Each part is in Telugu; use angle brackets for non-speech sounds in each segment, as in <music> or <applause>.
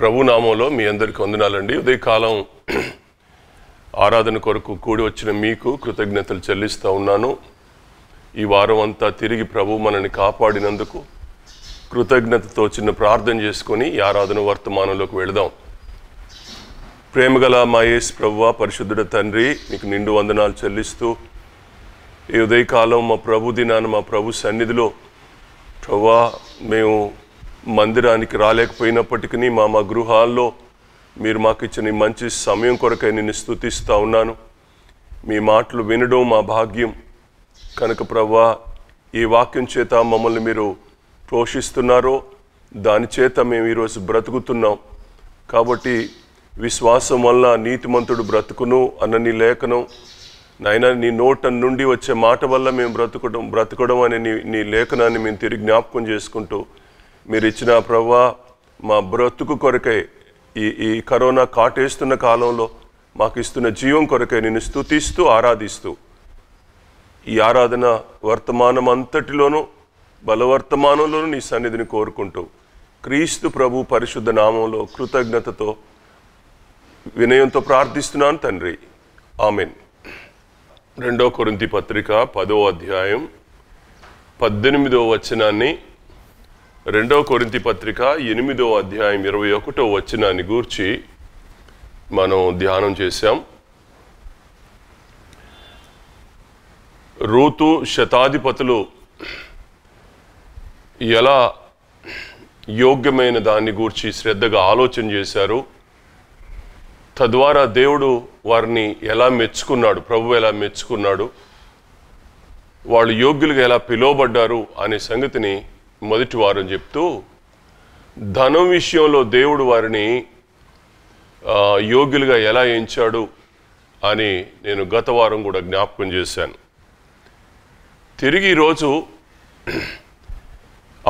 ప్రభునామంలో మీ అందరికీ వందనాలండి ఉదయకాలం <clears throat> ఆరాధన కొరకు కూడి వచ్చిన మీకు కృతజ్ఞతలు చెల్లిస్తూ ఉన్నాను ఈ వారం అంతా తిరిగి ప్రభు మనని కాపాడినందుకు కృతజ్ఞతతో చిన్న ప్రార్థన చేసుకొని ఈ ఆరాధన వర్తమానంలోకి వెళదాం ప్రేమగల మహేష్ ప్రభు పరిశుద్ధుడ తండ్రి మీకు నిండు వందనాలు చెల్లిస్తూ ఈ ఉదయకాలం మా ప్రభు దినాన్ని మా ప్రభు సన్నిధిలో ప్రవ్వా మేము మందిరానికి రాలేకపోయినప్పటికీ మా మా గృహాల్లో మీరు మాకు ఇచ్చిన మంచి సమయం కొరకై నేను స్థుతిస్తూ ఉన్నాను మీ మాటలు వినడం మా భాగ్యం కనుక ప్రవ్వా ఈ వాక్యం చేత మమ్మల్ని మీరు పోషిస్తున్నారో దాని చేత మేము ఈరోజు బ్రతుకుతున్నాం కాబట్టి విశ్వాసం వల్ల నీతిమంతుడు బ్రతుకును అన్న నీ లేఖనం నాయన నీ నోట నుండి వచ్చే మాట వల్ల మేము బ్రతుకడం బ్రతకడం అనే నీ నీ లేఖనాన్ని మేము తిరిగి జ్ఞాపకం చేసుకుంటూ మీరు ఇచ్చిన ప్రభా మా బ్రతుకు కొరకే ఈ ఈ కరోనా కాటేస్తున్న కాలంలో మాకు ఇస్తున్న జీవం కొరకై నేను స్థుతిస్తూ ఆరాధిస్తూ ఈ ఆరాధన వర్తమానం అంతటిలోనూ బలవర్తమానంలోనూ నీ సన్నిధిని కోరుకుంటూ క్రీస్తు ప్రభు పరిశుద్ధ నామంలో కృతజ్ఞతతో వినయంతో ప్రార్థిస్తున్నాను తండ్రి ఆమెన్ రెండో కొరింతి పత్రిక పదో అధ్యాయం పద్దెనిమిదో వచనాన్ని రెండో కొరింతి పత్రిక ఎనిమిదో అధ్యాయం ఇరవై ఒకటో వచ్చినాన్ని గూర్చి మనం ధ్యానం చేశాం రూతు శతాధిపతులు ఎలా యోగ్యమైన దాన్ని గూర్చి శ్రద్ధగా ఆలోచన చేశారు తద్వారా దేవుడు వారిని ఎలా మెచ్చుకున్నాడు ప్రభు ఎలా మెచ్చుకున్నాడు వాళ్ళు యోగ్యులుగా ఎలా పిలువబడ్డారు అనే సంగతిని మొదటి వారం చెప్తూ ధనం విషయంలో దేవుడు వారిని యోగ్యులుగా ఎలా ఎంచాడు అని నేను గత వారం కూడా జ్ఞాపకం చేశాను తిరిగి ఈరోజు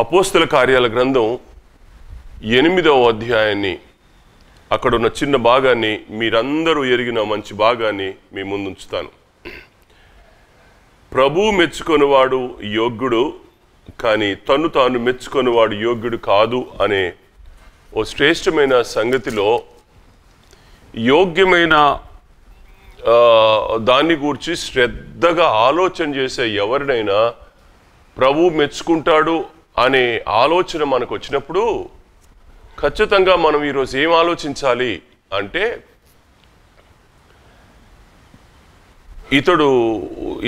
అపోస్తుల కార్యాల గ్రంథం ఎనిమిదవ అధ్యాయాన్ని అక్కడున్న చిన్న భాగాన్ని మీరందరూ ఎరిగిన మంచి భాగాన్ని మీ ముందుంచుతాను ప్రభు మెచ్చుకొనివాడు యోగ్యుడు కానీ తను తాను మెచ్చుకొని వాడు యోగ్యుడు కాదు అనే ఓ శ్రేష్టమైన సంగతిలో యోగ్యమైన దాన్ని గురించి శ్రద్ధగా ఆలోచన చేసే ఎవరినైనా ప్రభు మెచ్చుకుంటాడు అనే ఆలోచన మనకు వచ్చినప్పుడు ఖచ్చితంగా మనం ఈరోజు ఏం ఆలోచించాలి అంటే ఇతడు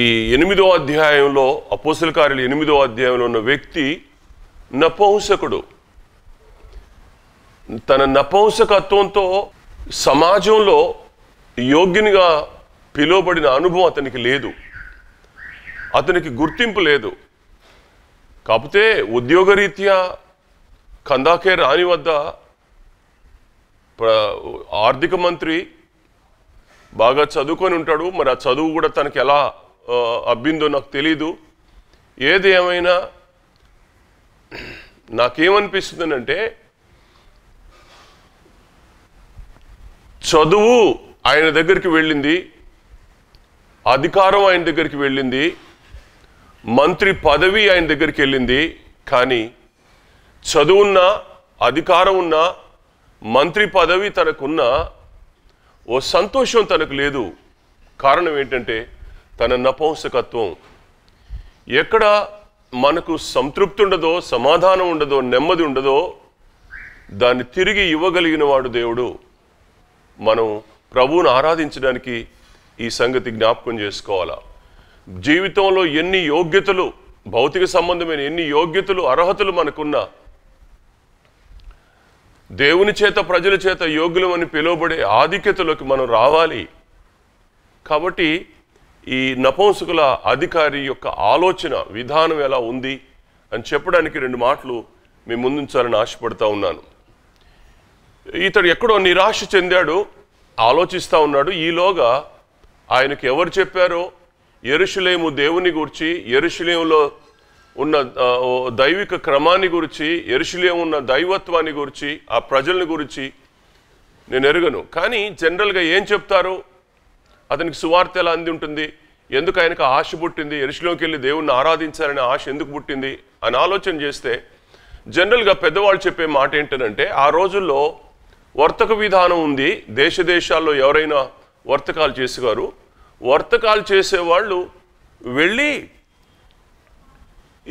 ఈ ఎనిమిదో అధ్యాయంలో అపోసల కార్యులు ఎనిమిదో అధ్యాయంలో ఉన్న వ్యక్తి నపంసకుడు తన నపంసకత్వంతో సమాజంలో యోగ్యునిగా పిలువబడిన అనుభవం అతనికి లేదు అతనికి గుర్తింపు లేదు కాకపోతే ఉద్యోగరీత్యా కందాకే రాణి వద్ద ఆర్థిక మంత్రి బాగా చదువుకొని ఉంటాడు మరి ఆ చదువు కూడా తనకి ఎలా అబ్బిందో నాకు తెలీదు ఏది ఏమైనా అంటే చదువు ఆయన దగ్గరికి వెళ్ళింది అధికారం ఆయన దగ్గరికి వెళ్ళింది మంత్రి పదవి ఆయన దగ్గరికి వెళ్ళింది కానీ చదువున్న అధికారం ఉన్న మంత్రి పదవి తనకున్న ఓ సంతోషం తనకు లేదు కారణం ఏంటంటే తన నపంసకత్వం ఎక్కడ మనకు సంతృప్తి ఉండదో సమాధానం ఉండదో నెమ్మది ఉండదో దాన్ని తిరిగి ఇవ్వగలిగిన వాడు దేవుడు మనం ప్రభువును ఆరాధించడానికి ఈ సంగతి జ్ఞాపకం చేసుకోవాలా జీవితంలో ఎన్ని యోగ్యతలు భౌతిక సంబంధమైన ఎన్ని యోగ్యతలు అర్హతలు మనకున్నా దేవుని చేత ప్రజల చేత అని పిలువబడే ఆధిక్యతలోకి మనం రావాలి కాబట్టి ఈ నపంసుకుల అధికారి యొక్క ఆలోచన విధానం ఎలా ఉంది అని చెప్పడానికి రెండు మాటలు మీ ముందుంచాలని ఆశపడుతూ ఉన్నాను ఇతడు ఎక్కడో నిరాశ చెందాడు ఆలోచిస్తూ ఉన్నాడు ఈలోగా ఆయనకు ఎవరు చెప్పారో ఎరుషులేము దేవుని గురించి ఎరుషులేములో ఉన్న దైవిక క్రమాన్ని గురించి ఎరుషులే ఉన్న దైవత్వాన్ని గురించి ఆ ప్రజల్ని గురించి నేను ఎరుగను కానీ జనరల్గా ఏం చెప్తారు అతనికి సువార్త ఎలా అంది ఉంటుంది ఎందుకు ఆయనకు ఆశ పుట్టింది ఎరుషులోకి వెళ్ళి దేవుణ్ణి ఆరాధించాలనే ఆశ ఎందుకు పుట్టింది అని ఆలోచన చేస్తే జనరల్గా పెద్దవాళ్ళు చెప్పే మాట ఏంటంటే ఆ రోజుల్లో వర్తక విధానం ఉంది దేశ దేశాల్లో ఎవరైనా వర్తకాలు చేసేవారు వర్తకాలు చేసేవాళ్ళు వెళ్ళి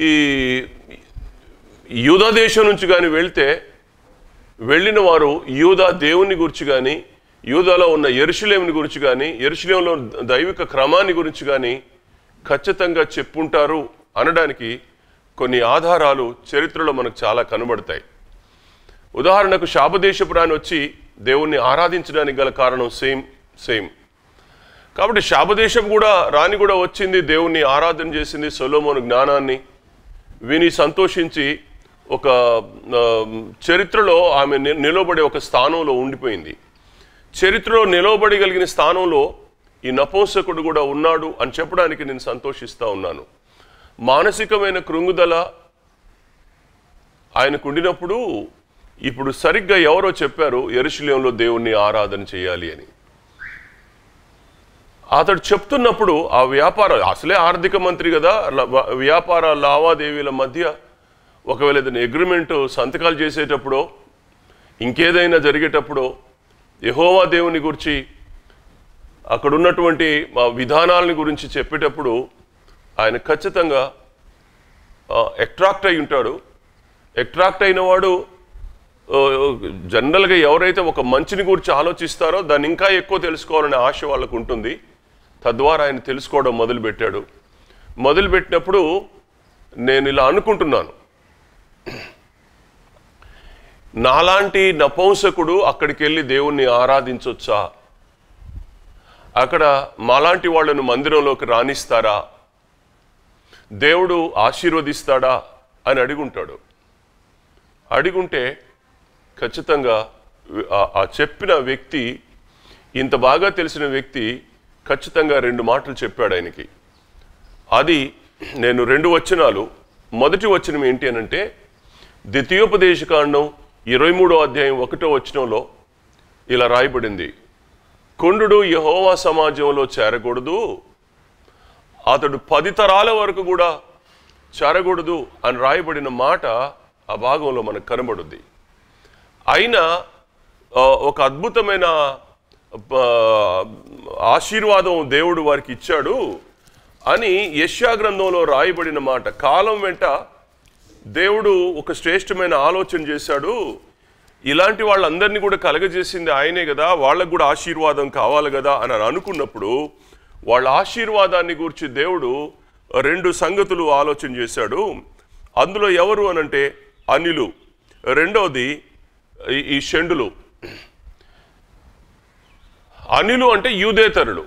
ఈ యూదా దేశం నుంచి కానీ వెళ్తే వెళ్ళిన వారు యూదా దేవుని గురించి కానీ యూదాలో ఉన్న ఎరుషులేమిని గురించి కానీ ఎరుషులేంలో దైవిక క్రమాన్ని గురించి కానీ ఖచ్చితంగా చెప్పుంటారు అనడానికి కొన్ని ఆధారాలు చరిత్రలో మనకు చాలా కనబడతాయి ఉదాహరణకు శాపదేశపు రాని వచ్చి దేవుణ్ణి ఆరాధించడానికి గల కారణం సేమ్ సేమ్ కాబట్టి శాపదేశం కూడా రాణి కూడా వచ్చింది దేవుణ్ణి ఆరాధన చేసింది సొలోమోను జ్ఞానాన్ని విని సంతోషించి ఒక చరిత్రలో ఆమె నిలబడే ఒక స్థానంలో ఉండిపోయింది చరిత్రలో నిలవబడగలిగిన స్థానంలో ఈ నపోసకుడు కూడా ఉన్నాడు అని చెప్పడానికి నేను సంతోషిస్తూ ఉన్నాను మానసికమైన కృంగుదల ఆయనకు ఉండినప్పుడు ఇప్పుడు సరిగ్గా ఎవరో చెప్పారు ఎరుశల్యంలో దేవుణ్ణి ఆరాధన చేయాలి అని అతడు చెప్తున్నప్పుడు ఆ వ్యాపార అసలే ఆర్థిక మంత్రి కదా వ్యాపార లావాదేవీల మధ్య ఒకవేళ ఏదైనా అగ్రిమెంటు సంతకాలు చేసేటప్పుడో ఇంకేదైనా జరిగేటప్పుడో యహోవా దేవుని గురించి అక్కడ ఉన్నటువంటి మా విధానాలని గురించి చెప్పేటప్పుడు ఆయన ఖచ్చితంగా అట్రాక్ట్ అయి ఉంటాడు అట్రాక్ట్ అయినవాడు జనరల్గా ఎవరైతే ఒక మంచిని గురించి ఆలోచిస్తారో దాన్ని ఇంకా ఎక్కువ తెలుసుకోవాలనే ఆశ వాళ్ళకు ఉంటుంది తద్వారా ఆయన తెలుసుకోవడం మొదలుపెట్టాడు మొదలుపెట్టినప్పుడు నేను ఇలా అనుకుంటున్నాను నాలాంటి నపంసకుడు అక్కడికి వెళ్ళి దేవుణ్ణి ఆరాధించవచ్చా అక్కడ మాలాంటి వాళ్ళను మందిరంలోకి రాణిస్తారా దేవుడు ఆశీర్వదిస్తాడా అని అడిగుంటాడు అడిగుంటే ఖచ్చితంగా ఆ చెప్పిన వ్యక్తి ఇంత బాగా తెలిసిన వ్యక్తి ఖచ్చితంగా రెండు మాటలు చెప్పాడు ఆయనకి అది నేను రెండు వచనాలు మొదటి వచనం ఏంటి అనంటే ద్వితీయోపదేశకాండం ఇరవై మూడో అధ్యాయం ఒకటో వచనంలో ఇలా రాయబడింది కొండు యహోవా సమాజంలో చేరకూడదు అతడు పది తరాల వరకు కూడా చేరకూడదు అని రాయబడిన మాట ఆ భాగంలో మనకు కనబడుద్ది అయినా ఒక అద్భుతమైన ఆశీర్వాదం దేవుడు వారికి ఇచ్చాడు అని యష్యా గ్రంథంలో రాయబడిన మాట కాలం వెంట దేవుడు ఒక శ్రేష్టమైన ఆలోచన చేశాడు ఇలాంటి వాళ్ళందరినీ కూడా కలగజేసింది ఆయనే కదా వాళ్ళకు కూడా ఆశీర్వాదం కావాలి కదా అని అనుకున్నప్పుడు వాళ్ళ ఆశీర్వాదాన్ని గురించి దేవుడు రెండు సంగతులు ఆలోచన చేశాడు అందులో ఎవరు అనంటే అనిలు రెండవది ఈ షెండులు అనిలు అంటే యూదేతరులు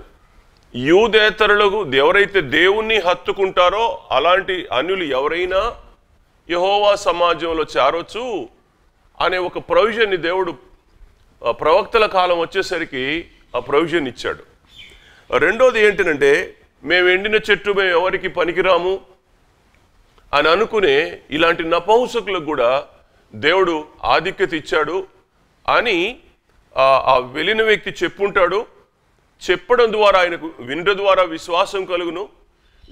యూదేతరులకు ఎవరైతే దేవుణ్ణి హత్తుకుంటారో అలాంటి అనులు ఎవరైనా యహోవా సమాజంలో చేరొచ్చు అనే ఒక ప్రొవిజన్ని దేవుడు ప్రవక్తల కాలం వచ్చేసరికి ఆ ప్రొవిజన్ ఇచ్చాడు రెండోది ఏంటంటే మేము ఎండిన చెట్టు మేము ఎవరికి పనికిరాము అని అనుకునే ఇలాంటి నపంసకులకు కూడా దేవుడు ఆధిక్యత ఇచ్చాడు అని ఆ వెళ్ళిన వ్యక్తి చెప్పుంటాడు చెప్పడం ద్వారా ఆయనకు వినుట ద్వారా విశ్వాసం కలుగును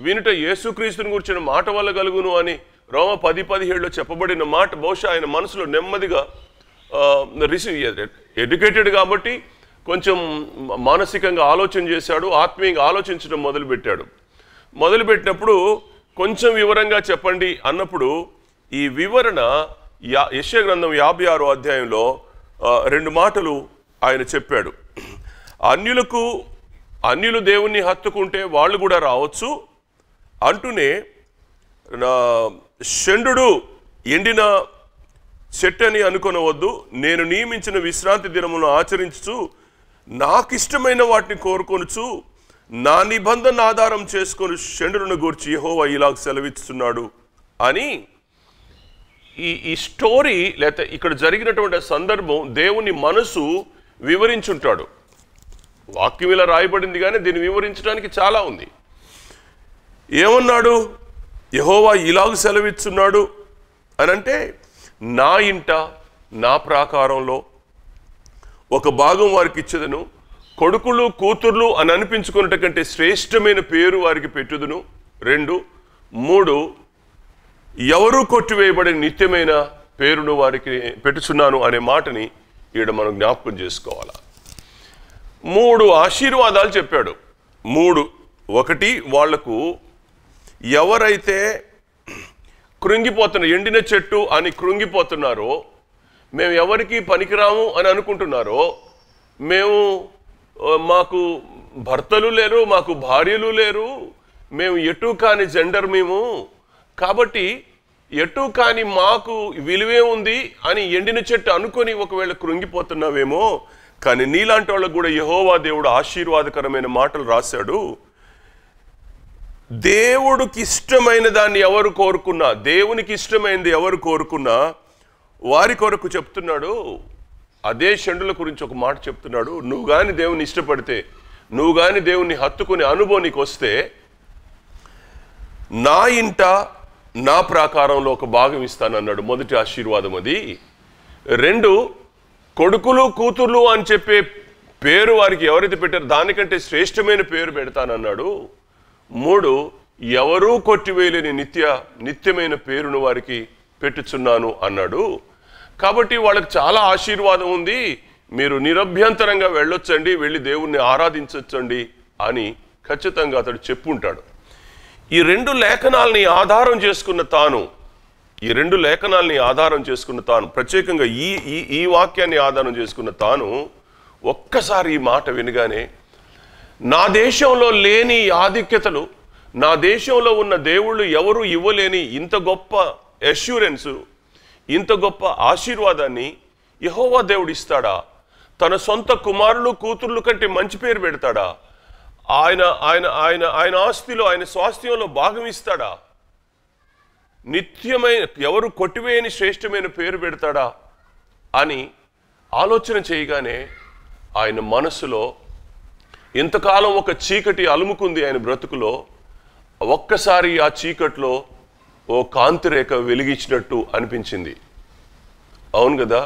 వినుట యేసుక్రీస్తుని కూర్చున్న మాట వల్ల కలుగును అని రోమ పది పదిహేడులో చెప్పబడిన మాట బహుశా ఆయన మనసులో నెమ్మదిగా రిసీవ్ ఎడ్యుకేటెడ్ కాబట్టి కొంచెం మానసికంగా ఆలోచన చేశాడు ఆత్మీయంగా ఆలోచించడం మొదలుపెట్టాడు మొదలుపెట్టినప్పుడు కొంచెం వివరంగా చెప్పండి అన్నప్పుడు ఈ వివరణ యా యశ్య గ్రంథం యాభై ఆరో అధ్యాయంలో రెండు మాటలు ఆయన చెప్పాడు అన్యులకు అన్యులు దేవుణ్ణి హత్తుకుంటే వాళ్ళు కూడా రావచ్చు అంటూనే షండు ఎండిన చెట్టు అని అనుకునవద్దు నేను నియమించిన విశ్రాంతి దినమును ఆచరించు నాకు ఇష్టమైన వాటిని కోరుకొనుచు నా నిబంధన ఆధారం చేసుకొని షండును గూర్చి యహోవా ఇలా సెలవిస్తున్నాడు అని ఈ ఈ స్టోరీ లేకపోతే ఇక్కడ జరిగినటువంటి సందర్భం దేవుని మనసు వివరించుంటాడు వాక్యం ఇలా రాయబడింది కానీ దీన్ని వివరించడానికి చాలా ఉంది ఏమన్నాడు యహోవా ఇలాగ సెలవిస్తున్నాడు అని అంటే నా ఇంట నా ప్రాకారంలో ఒక భాగం వారికి ఇచ్చేదను కొడుకులు కూతుర్లు అని అనిపించుకున్నట కంటే శ్రేష్టమైన పేరు వారికి పెట్టుదును రెండు మూడు ఎవరు కొట్టివేయబడిన నిత్యమైన పేరును వారికి పెట్టుచున్నాను అనే మాటని ఈడ మనం జ్ఞాపకం చేసుకోవాలా మూడు ఆశీర్వాదాలు చెప్పాడు మూడు ఒకటి వాళ్లకు ఎవరైతే కృంగిపోతున్న ఎండిన చెట్టు అని కృంగిపోతున్నారో మేము ఎవరికి పనికిరాము అని అనుకుంటున్నారో మేము మాకు భర్తలు లేరు మాకు భార్యలు లేరు మేము ఎటు కాని జెండర్ మేము కాబట్టి ఎటు కాని మాకు విలువే ఉంది అని ఎండిన చెట్టు అనుకొని ఒకవేళ కృంగిపోతున్నావేమో కానీ నీలాంటి వాళ్ళకు కూడా యహోవా దేవుడు ఆశీర్వాదకరమైన మాటలు రాశాడు దేవుడికి ఇష్టమైన దాన్ని ఎవరు కోరుకున్నా దేవునికి ఇష్టమైనది ఎవరు కోరుకున్నా వారి కొరకు చెప్తున్నాడు అదే షండుల గురించి ఒక మాట చెప్తున్నాడు నువ్వు కానీ దేవుని ఇష్టపడితే నువ్వు కానీ దేవుణ్ణి హత్తుకుని అనుభవానికి వస్తే నా ఇంట నా ప్రాకారంలో ఒక భాగం ఇస్తానన్నాడు మొదటి ఆశీర్వాదం అది రెండు కొడుకులు కూతుర్లు అని చెప్పే పేరు వారికి ఎవరైతే పెట్టారో దానికంటే శ్రేష్టమైన పేరు పెడతానన్నాడు మూడు ఎవరూ కొట్టివేయలేని నిత్య నిత్యమైన పేరును వారికి పెట్టుచున్నాను అన్నాడు కాబట్టి వాళ్ళకి చాలా ఆశీర్వాదం ఉంది మీరు నిరభ్యంతరంగా వెళ్ళొచ్చండి వెళ్ళి దేవుణ్ణి ఆరాధించవచ్చండి అని ఖచ్చితంగా అతడు చెప్పుంటాడు ఈ రెండు లేఖనాలని ఆధారం చేసుకున్న తాను ఈ రెండు లేఖనాలని ఆధారం చేసుకున్న తాను ప్రత్యేకంగా ఈ ఈ ఈ వాక్యాన్ని ఆధారం చేసుకున్న తాను ఒక్కసారి ఈ మాట వినగానే నా దేశంలో లేని ఆధిక్యతలు నా దేశంలో ఉన్న దేవుళ్ళు ఎవరు ఇవ్వలేని ఇంత గొప్ప అష్యూరెన్సు ఇంత గొప్ప ఆశీర్వాదాన్ని యహోవా దేవుడు ఇస్తాడా తన సొంత కుమారులు కూతుర్లు కంటే మంచి పేరు పెడతాడా ఆయన ఆయన ఆయన ఆయన ఆస్తిలో ఆయన స్వాస్థ్యంలో భాగం ఇస్తాడా నిత్యమైన ఎవరు కొట్టివేయని శ్రేష్టమైన పేరు పెడతాడా అని ఆలోచన చేయగానే ఆయన మనసులో ఇంతకాలం ఒక చీకటి అలుముకుంది ఆయన బ్రతుకులో ఒక్కసారి ఆ చీకట్లో ఓ కాంతిరేఖ వెలిగించినట్టు అనిపించింది అవును కదా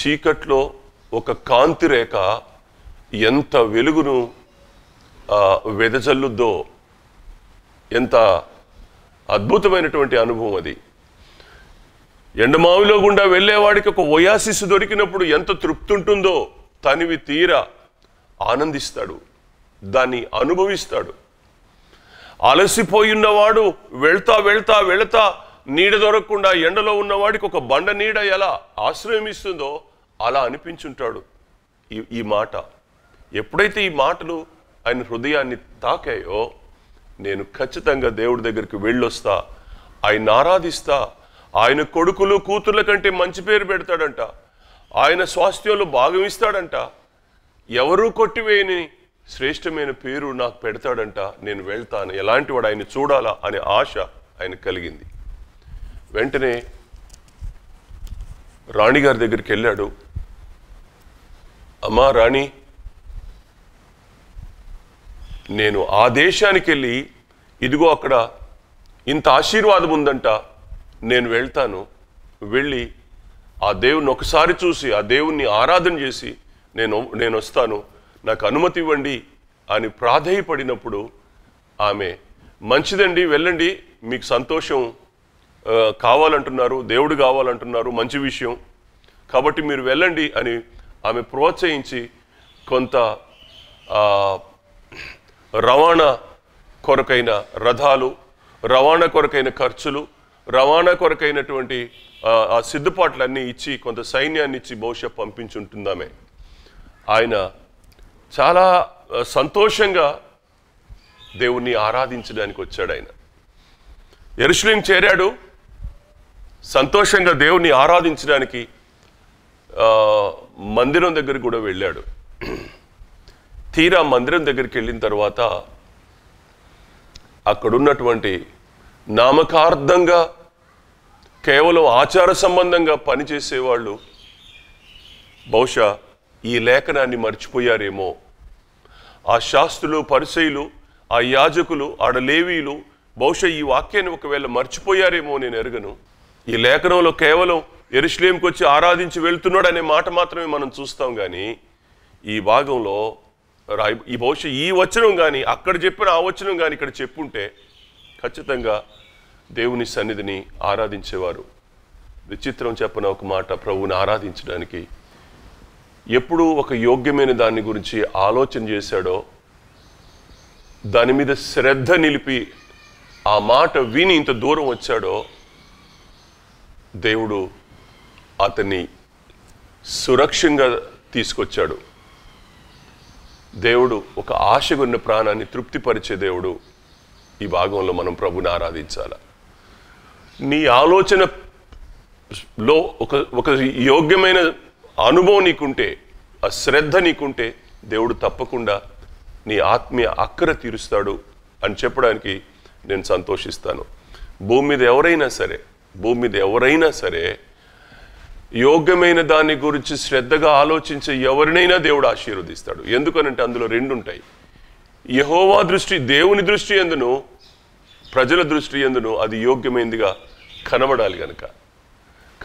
చీకట్లో ఒక కాంతిరేఖ ఎంత వెలుగును వెదజల్లుద్దో ఎంత అద్భుతమైనటువంటి అనుభవం అది ఎండమావిలో గుండా వెళ్ళేవాడికి ఒక ఒయాసిస్ దొరికినప్పుడు ఎంత తృప్తి ఉంటుందో తనివి తీర ఆనందిస్తాడు దాన్ని అనుభవిస్తాడు అలసిపోయినవాడు వెళ్తా వెళ్తా వెళతా నీడ దొరకకుండా ఎండలో ఉన్నవాడికి ఒక బండ నీడ ఎలా ఆశ్రయం ఇస్తుందో అలా అనిపించుంటాడు ఈ మాట ఎప్పుడైతే ఈ మాటలు ఆయన హృదయాన్ని తాకాయో నేను ఖచ్చితంగా దేవుడి దగ్గరికి వెళ్ళొస్తా ఆయన ఆరాధిస్తా ఆయన కొడుకులు కూతుర్ల కంటే మంచి పేరు పెడతాడంట ఆయన స్వాస్థ్యంలో భాగం ఇస్తాడంట ఎవరూ కొట్టివేయని శ్రేష్టమైన పేరు నాకు పెడతాడంట నేను వెళ్తాను ఎలాంటి వాడు ఆయన చూడాలా అనే ఆశ ఆయన కలిగింది వెంటనే రాణిగారి దగ్గరికి వెళ్ళాడు అమ్మా రాణి నేను ఆ దేశానికి వెళ్ళి ఇదిగో అక్కడ ఇంత ఆశీర్వాదం ఉందంట నేను వెళ్తాను వెళ్ళి ఆ దేవుని ఒకసారి చూసి ఆ దేవుణ్ణి ఆరాధన చేసి నేను నేను వస్తాను నాకు అనుమతి ఇవ్వండి అని ప్రాధేయపడినప్పుడు ఆమె మంచిదండి వెళ్ళండి మీకు సంతోషం కావాలంటున్నారు దేవుడు కావాలంటున్నారు మంచి విషయం కాబట్టి మీరు వెళ్ళండి అని ఆమె ప్రోత్సహించి కొంత రవాణా కొరకైన రథాలు రవాణా కొరకైన ఖర్చులు రవాణా కొరకైనటువంటి ఆ సిద్ధపాట్లన్నీ ఇచ్చి కొంత సైన్యాన్ని ఇచ్చి బహుశా పంపించుంటుందామే ఆయన చాలా సంతోషంగా దేవుణ్ణి ఆరాధించడానికి వచ్చాడు ఆయన ఎరుశ్లేం చేరాడు సంతోషంగా దేవుణ్ణి ఆరాధించడానికి మందిరం దగ్గర కూడా వెళ్ళాడు తీరా మందిరం దగ్గరికి వెళ్ళిన తర్వాత అక్కడున్నటువంటి నామకార్థంగా కేవలం ఆచార సంబంధంగా పనిచేసేవాళ్ళు బహుశా ఈ లేఖనాన్ని మర్చిపోయారేమో ఆ శాస్త్రులు పరిసయులు ఆ యాజకులు ఆడలేవీలు బహుశా ఈ వాక్యాన్ని ఒకవేళ మర్చిపోయారేమో నేను ఎరగను ఈ లేఖనంలో కేవలం ఎరుశ్లేంకి వచ్చి ఆరాధించి వెళ్తున్నాడనే మాట మాత్రమే మనం చూస్తాం కానీ ఈ భాగంలో ఈ భవిష్యత్ ఈ వచనం కానీ అక్కడ చెప్పిన ఆ వచనం కానీ ఇక్కడ చెప్పుంటే ఖచ్చితంగా దేవుని సన్నిధిని ఆరాధించేవారు విచిత్రం చెప్పిన ఒక మాట ప్రభువుని ఆరాధించడానికి ఎప్పుడు ఒక యోగ్యమైన దాని గురించి ఆలోచన చేశాడో దాని మీద శ్రద్ధ నిలిపి ఆ మాట విని ఇంత దూరం వచ్చాడో దేవుడు అతన్ని సురక్షంగా తీసుకొచ్చాడు దేవుడు ఒక ఆశగున్న ప్రాణాన్ని తృప్తిపరిచే దేవుడు ఈ భాగంలో మనం ప్రభుని ఆరాధించాల నీ ఆలోచన లో ఒక ఒక యోగ్యమైన అనుభవం నీకుంటే ఆ శ్రద్ధ నీకుంటే దేవుడు తప్పకుండా నీ ఆత్మీయ అక్కర తీరుస్తాడు అని చెప్పడానికి నేను సంతోషిస్తాను భూమి మీద ఎవరైనా సరే భూమి మీద ఎవరైనా సరే యోగ్యమైన దాన్ని గురించి శ్రద్ధగా ఆలోచించే ఎవరినైనా దేవుడు ఆశీర్వదిస్తాడు ఎందుకనంటే అందులో రెండు ఉంటాయి యహోవా దృష్టి దేవుని దృష్టి ఎందును ప్రజల దృష్టి ఎందును అది యోగ్యమైనదిగా కనబడాలి కనుక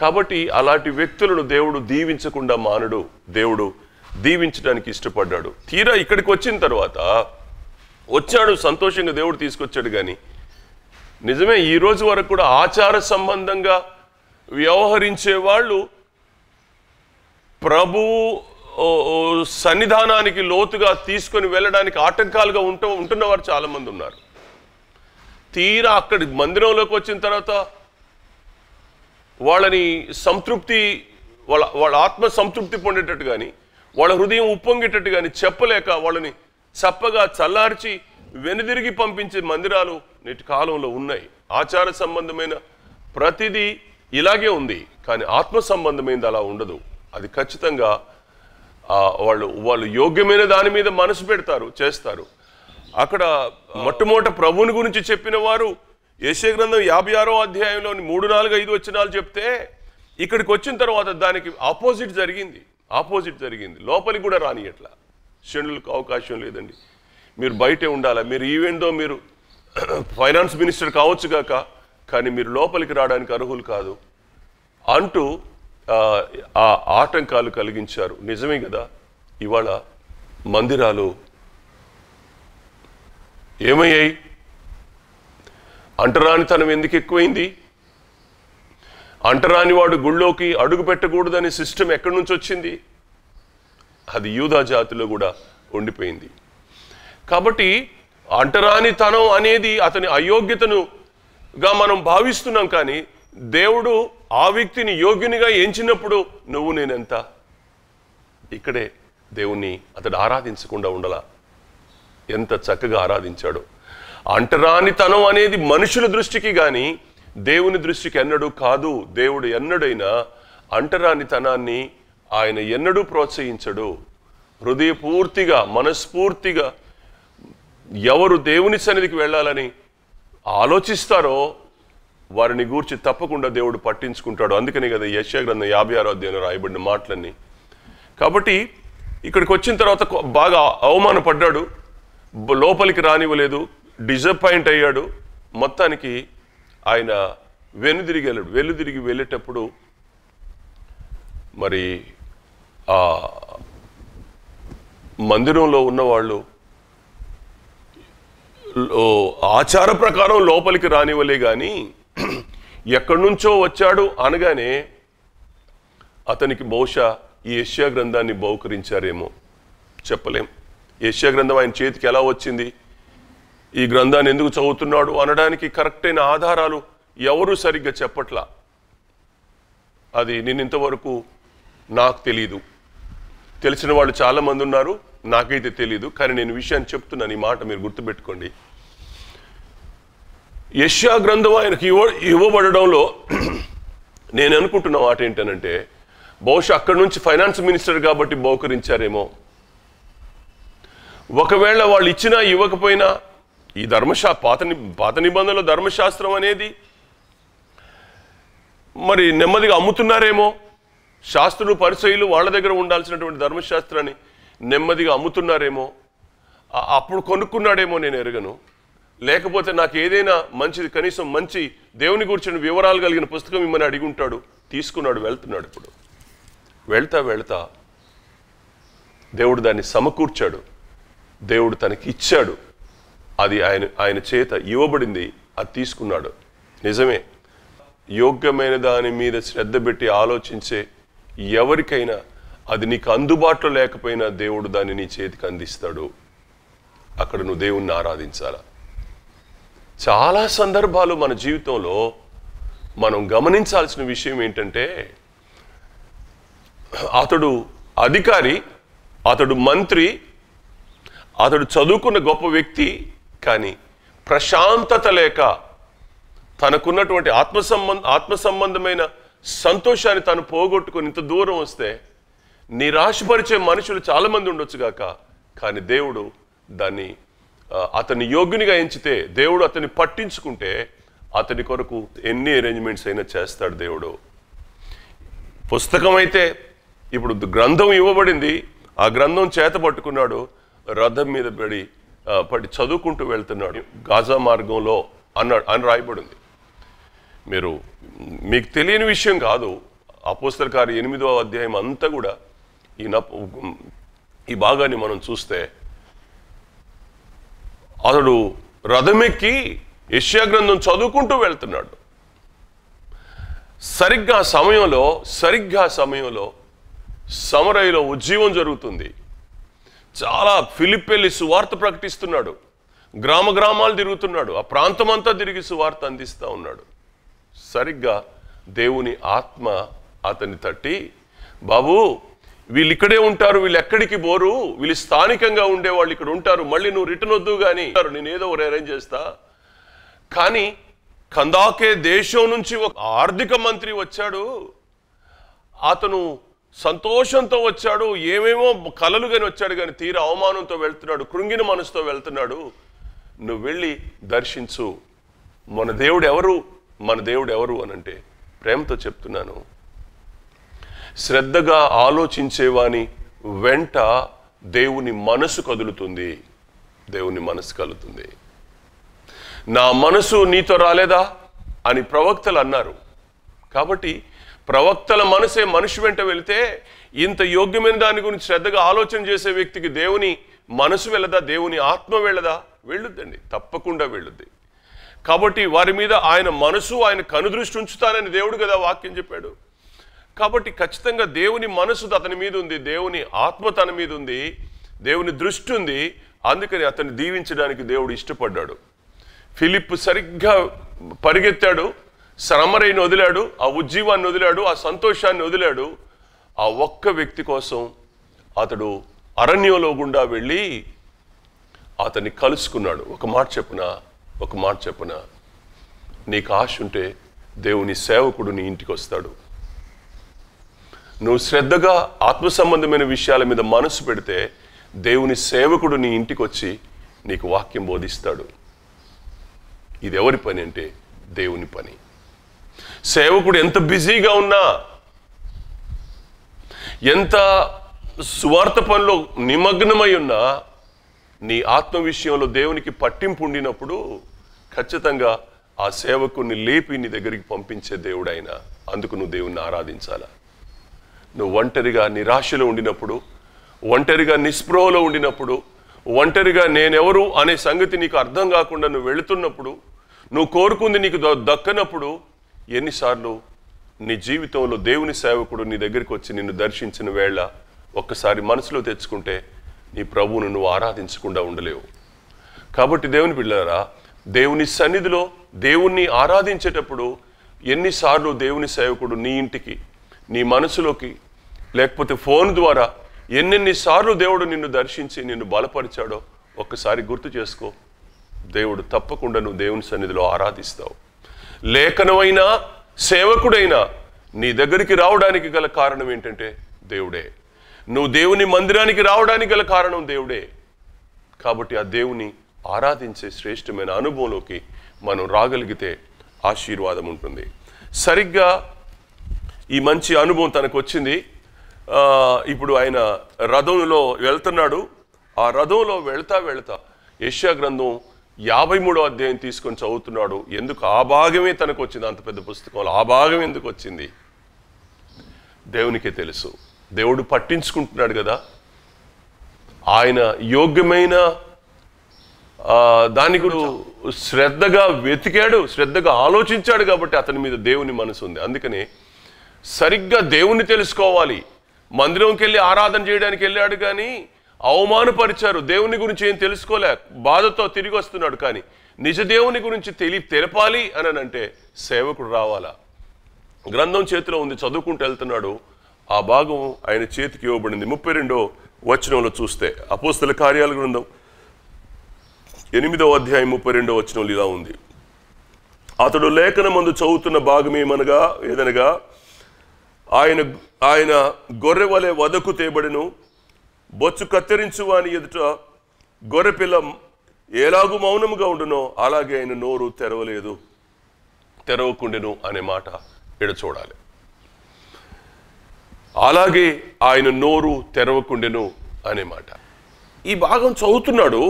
కాబట్టి అలాంటి వ్యక్తులను దేవుడు దీవించకుండా మానడు దేవుడు దీవించడానికి ఇష్టపడ్డాడు తీరా ఇక్కడికి వచ్చిన తర్వాత వచ్చాడు సంతోషంగా దేవుడు తీసుకొచ్చాడు కానీ నిజమే ఈరోజు వరకు కూడా ఆచార సంబంధంగా వ్యవహరించే వాళ్ళు ప్రభు సన్నిధానానికి లోతుగా తీసుకొని వెళ్ళడానికి ఆటంకాలుగా ఉంట ఉంటున్నవారు చాలామంది ఉన్నారు తీరా అక్కడి మందిరంలోకి వచ్చిన తర్వాత వాళ్ళని సంతృప్తి వాళ్ళ వాళ్ళ ఆత్మ సంతృప్తి పొందేటట్టు కానీ వాళ్ళ హృదయం ఉప్పొంగేటట్టు కానీ చెప్పలేక వాళ్ళని చప్పగా చల్లార్చి వెనుదిరిగి పంపించే మందిరాలు నేటి కాలంలో ఉన్నాయి ఆచార సంబంధమైన ప్రతిదీ ఇలాగే ఉంది కానీ ఆత్మ సంబంధమైనది అలా ఉండదు అది ఖచ్చితంగా వాళ్ళు వాళ్ళు యోగ్యమైన దాని మీద మనసు పెడతారు చేస్తారు అక్కడ మొట్టమొదట ప్రభుని గురించి చెప్పిన వారు యశే గ్రంథం యాభై ఆరో అధ్యాయంలోని మూడు నాలుగు ఐదు వచ్చినాలు చెప్తే ఇక్కడికి వచ్చిన తర్వాత దానికి ఆపోజిట్ జరిగింది ఆపోజిట్ జరిగింది లోపలికి కూడా రాని ఎట్లా శనులకు అవకాశం లేదండి మీరు బయటే ఉండాలి మీరు ఈవెందో మీరు ఫైనాన్స్ మినిస్టర్ కావచ్చు కాక కానీ మీరు లోపలికి రావడానికి అర్హులు కాదు అంటూ ఆ ఆటంకాలు కలిగించారు నిజమే కదా ఇవాళ మందిరాలు ఏమయ్యాయి అంటరానితనం ఎందుకు ఎక్కువైంది అంటరాని వాడు గుళ్ళోకి అడుగు పెట్టకూడదనే సిస్టమ్ ఎక్కడి నుంచి వచ్చింది అది యూదా జాతిలో కూడా ఉండిపోయింది కాబట్టి అంటరానితనం అనేది అతని అయోగ్యతనుగా మనం భావిస్తున్నాం కానీ దేవుడు ఆ వ్యక్తిని యోగ్యునిగా ఎంచినప్పుడు నువ్వు నేనెంత ఇక్కడే దేవుణ్ణి అతడు ఆరాధించకుండా ఉండలా ఎంత చక్కగా ఆరాధించాడు అంటరాని తనం అనేది మనుషుల దృష్టికి కానీ దేవుని దృష్టికి ఎన్నడూ కాదు దేవుడు ఎన్నడైనా అంటరాని తనాన్ని ఆయన ఎన్నడూ ప్రోత్సహించడు హృదయపూర్తిగా మనస్ఫూర్తిగా ఎవరు దేవుని సన్నిధికి వెళ్ళాలని ఆలోచిస్తారో వారిని గూర్చి తప్పకుండా దేవుడు పట్టించుకుంటాడు అందుకనే కదా యశ్యా గ్రంథం యాభై ఆరో అధ్యయనం రాయబడిన మాటలన్నీ కాబట్టి ఇక్కడికి వచ్చిన తర్వాత బాగా అవమానపడ్డాడు లోపలికి రానివ్వలేదు డిజపాయింట్ అయ్యాడు మొత్తానికి ఆయన వెనుదిరిగి వెళ్ళాడు వెలుదిరిగి వెళ్ళేటప్పుడు మరి ఆ మందిరంలో ఉన్నవాళ్ళు ఆచార ప్రకారం లోపలికి రానివ్వలే కానీ ఎక్కడి నుంచో వచ్చాడు అనగానే అతనికి బహుశా ఈ యష్యా గ్రంథాన్ని బహుకరించారేమో చెప్పలేం యష్యా గ్రంథం ఆయన చేతికి ఎలా వచ్చింది ఈ గ్రంథాన్ని ఎందుకు చదువుతున్నాడు అనడానికి కరెక్ట్ అయిన ఆధారాలు ఎవరు సరిగ్గా చెప్పట్లా అది నేను ఇంతవరకు నాకు తెలీదు తెలిసిన వాళ్ళు చాలామంది ఉన్నారు నాకైతే తెలీదు కానీ నేను విషయాన్ని చెప్తున్నాను ఈ మాట మీరు గుర్తుపెట్టుకోండి యష్యా గ్రంథం ఆయనకు ఇవ్వ ఇవ్వబడడంలో <clears throat> నేను అనుకుంటున్న మాట ఏంటనంటే బహుశా అక్కడి నుంచి ఫైనాన్స్ మినిస్టర్ కాబట్టి బహుకరించారేమో ఒకవేళ వాళ్ళు ఇచ్చినా ఇవ్వకపోయినా ఈ ధర్మశా పాత పాత నిబంధనలు ధర్మశాస్త్రం అనేది మరి నెమ్మదిగా అమ్ముతున్నారేమో శాస్త్రులు పరిచయులు వాళ్ళ దగ్గర ఉండాల్సినటువంటి ధర్మశాస్త్రాన్ని నెమ్మదిగా అమ్ముతున్నారేమో అప్పుడు కొనుక్కున్నాడేమో నేను ఎరగను లేకపోతే నాకు ఏదైనా మంచిది కనీసం మంచి దేవుని కూర్చొని వివరాలు కలిగిన పుస్తకం ఇమ్మని అడిగి ఉంటాడు తీసుకున్నాడు వెళ్తున్నాడు ఇప్పుడు వెళ్తా వెళ్తా దేవుడు దాన్ని సమకూర్చాడు దేవుడు తనకి ఇచ్చాడు అది ఆయన ఆయన చేత ఇవ్వబడింది అది తీసుకున్నాడు నిజమే యోగ్యమైన దాని మీద శ్రద్ధ పెట్టి ఆలోచించే ఎవరికైనా అది నీకు అందుబాటులో లేకపోయినా దేవుడు దాన్ని నీ చేతికి అందిస్తాడు అక్కడ నువ్వు దేవుణ్ణి ఆరాధించాలా చాలా సందర్భాలు మన జీవితంలో మనం గమనించాల్సిన విషయం ఏంటంటే అతడు అధికారి అతడు మంత్రి అతడు చదువుకున్న గొప్ప వ్యక్తి కానీ ప్రశాంతత లేక తనకున్నటువంటి ఆత్మ సంబంధ ఆత్మ సంబంధమైన సంతోషాన్ని తను పోగొట్టుకుని ఇంత దూరం వస్తే నిరాశపరిచే మనుషులు చాలామంది ఉండొచ్చుగాక కానీ దేవుడు దాన్ని అతన్ని యోగ్యునిగా ఎంచితే దేవుడు అతన్ని పట్టించుకుంటే అతని కొరకు ఎన్ని అరేంజ్మెంట్స్ అయినా చేస్తాడు దేవుడు పుస్తకం అయితే ఇప్పుడు గ్రంథం ఇవ్వబడింది ఆ గ్రంథం చేత పట్టుకున్నాడు రథం మీద పడి పడి చదువుకుంటూ వెళ్తున్నాడు గాజా మార్గంలో అన్నాడు అని రాయబడింది మీరు మీకు తెలియని విషయం కాదు అపోస్తల కార్య ఎనిమిదవ అధ్యాయం అంతా కూడా ఈ ఈ భాగాన్ని మనం చూస్తే అతడు రథమెక్కి యష్యాగ్రంథం చదువుకుంటూ వెళ్తున్నాడు సరిగ్గా సమయంలో సరిగ్గా సమయంలో సమరయ్యలో ఉజ్జీవం జరుగుతుంది చాలా ఫిలిప్పెళ్ళి సువార్త ప్రకటిస్తున్నాడు గ్రామ గ్రామాలు తిరుగుతున్నాడు ఆ ప్రాంతం అంతా తిరిగి సువార్త అందిస్తూ ఉన్నాడు సరిగ్గా దేవుని ఆత్మ అతన్ని తట్టి బాబు వీళ్ళు ఇక్కడే ఉంటారు వీళ్ళు ఎక్కడికి పోరు వీళ్ళు స్థానికంగా ఉండేవాళ్ళు ఇక్కడ ఉంటారు మళ్ళీ నువ్వు రిటర్న్ వద్దు కానీ నేను ఏదో ఒక అరేంజ్ చేస్తా కానీ కందాకే దేశం నుంచి ఒక ఆర్థిక మంత్రి వచ్చాడు అతను సంతోషంతో వచ్చాడు ఏమేమో కలలు కానీ వచ్చాడు కానీ తీర అవమానంతో వెళ్తున్నాడు కృంగిన మనసుతో వెళ్తున్నాడు నువ్వు వెళ్ళి దర్శించు మన దేవుడు ఎవరు మన దేవుడు ఎవరు అనంటే ప్రేమతో చెప్తున్నాను శ్రద్ధగా ఆలోచించేవాని వెంట దేవుని మనసు కదులుతుంది దేవుని మనసు కలుతుంది నా మనసు నీతో రాలేదా అని ప్రవక్తలు అన్నారు కాబట్టి ప్రవక్తల మనసే మనిషి వెంట వెళితే ఇంత యోగ్యమైన దాని గురించి శ్రద్ధగా ఆలోచన చేసే వ్యక్తికి దేవుని మనసు వెళ్ళదా దేవుని ఆత్మ వెళ్ళదా వెళ్ళొద్దండి తప్పకుండా వెళ్ళొద్ది కాబట్టి వారి మీద ఆయన మనసు ఆయన కనుదృష్టి ఉంచుతానని దేవుడు కదా వాక్యం చెప్పాడు కాబట్టి ఖచ్చితంగా దేవుని మనసు అతని మీద ఉంది దేవుని ఆత్మ తన మీద ఉంది దేవుని దృష్టి ఉంది అందుకని అతన్ని దీవించడానికి దేవుడు ఇష్టపడ్డాడు ఫిలిప్ సరిగ్గా పరిగెత్తాడు శ్రమరైన వదిలాడు ఆ ఉజ్జీవాన్ని వదిలాడు ఆ సంతోషాన్ని వదిలాడు ఆ ఒక్క వ్యక్తి కోసం అతడు అరణ్యంలో గుండా వెళ్ళి అతన్ని కలుసుకున్నాడు ఒక మాట చెప్పున ఒక మాట చెప్పున నీకు ఆశ ఉంటే దేవుని సేవకుడు నీ ఇంటికి వస్తాడు నువ్వు శ్రద్ధగా ఆత్మ సంబంధమైన విషయాల మీద మనసు పెడితే దేవుని సేవకుడు నీ ఇంటికి వచ్చి నీకు వాక్యం బోధిస్తాడు ఇది ఎవరి పని అంటే దేవుని పని సేవకుడు ఎంత బిజీగా ఉన్నా ఎంత స్వార్థ పనిలో నిమగ్నమై ఉన్నా నీ ఆత్మ విషయంలో దేవునికి పట్టింపు ఉండినప్పుడు ఖచ్చితంగా ఆ సేవకుని లేపి నీ దగ్గరికి పంపించే దేవుడైనా అందుకు నువ్వు దేవుణ్ణి ఆరాధించాలా నువ్వు ఒంటరిగా నిరాశలో ఉండినప్పుడు ఒంటరిగా నిస్పృహలో ఉండినప్పుడు ఒంటరిగా నేనెవరు అనే సంగతి నీకు అర్థం కాకుండా నువ్వు వెళుతున్నప్పుడు నువ్వు కోరుకుంది నీకు దక్కనప్పుడు ఎన్నిసార్లు నీ జీవితంలో దేవుని సేవకుడు నీ దగ్గరికి వచ్చి నిన్ను దర్శించిన వేళ ఒక్కసారి మనసులో తెచ్చుకుంటే నీ ప్రభువును నువ్వు ఆరాధించకుండా ఉండలేవు కాబట్టి దేవుని బిళ్ళారా దేవుని సన్నిధిలో దేవుణ్ణి ఆరాధించేటప్పుడు ఎన్నిసార్లు దేవుని సేవకుడు నీ ఇంటికి నీ మనసులోకి లేకపోతే ఫోన్ ద్వారా ఎన్నెన్నిసార్లు దేవుడు నిన్ను దర్శించి నిన్ను బలపరిచాడో ఒక్కసారి గుర్తు చేసుకో దేవుడు తప్పకుండా నువ్వు దేవుని సన్నిధిలో ఆరాధిస్తావు లేఖనమైనా సేవకుడైనా నీ దగ్గరికి రావడానికి గల కారణం ఏంటంటే దేవుడే నువ్వు దేవుని మందిరానికి రావడానికి గల కారణం దేవుడే కాబట్టి ఆ దేవుని ఆరాధించే శ్రేష్టమైన అనుభవంలోకి మనం రాగలిగితే ఆశీర్వాదం ఉంటుంది సరిగ్గా ఈ మంచి అనుభవం తనకు వచ్చింది ఇప్పుడు ఆయన రథంలో వెళ్తున్నాడు ఆ రథంలో వెళ్తా వెళ్తా యష్యా గ్రంథం యాభై మూడో అధ్యాయం తీసుకొని చదువుతున్నాడు ఎందుకు ఆ భాగమే తనకు వచ్చింది అంత పెద్ద పుస్తకంలో ఆ భాగం ఎందుకు వచ్చింది దేవునికే తెలుసు దేవుడు పట్టించుకుంటున్నాడు కదా ఆయన యోగ్యమైన దాని శ్రద్ధగా వెతికాడు శ్రద్ధగా ఆలోచించాడు కాబట్టి అతని మీద దేవుని మనసు ఉంది అందుకని సరిగ్గా దేవుణ్ణి తెలుసుకోవాలి మందిరంకి వెళ్ళి ఆరాధన చేయడానికి వెళ్ళాడు కానీ అవమానపరిచారు దేవుని గురించి ఏం తెలుసుకోలే బాధతో తిరిగి వస్తున్నాడు కానీ నిజ దేవుని గురించి తెలి తెలపాలి అని అంటే సేవకుడు రావాలా గ్రంథం చేతిలో ఉంది చదువుకుంటూ వెళ్తున్నాడు ఆ భాగం ఆయన చేతికి ఇవ్వబడింది ముప్పై రెండో వచనంలో చూస్తే అపోస్తల కార్యాల గ్రంథం ఎనిమిదవ అధ్యాయం ముప్పై రెండో వచనంలో ఇలా ఉంది అతడు లేఖన మందు చదువుతున్న భాగం ఏమనగా ఏదనగా ఆయన ఆయన గొర్రె వలె వదకు తేబడిను బొచ్చు కత్తిరించు అని ఎదుట గొర్రెపిల్ల ఎలాగూ మౌనముగా ఉండునో అలాగే ఆయన నోరు తెరవలేదు తెరవకుండెను అనే మాట ఇక్కడ చూడాలి అలాగే ఆయన నోరు తెరవకుండెను అనే మాట ఈ భాగం చదువుతున్నాడు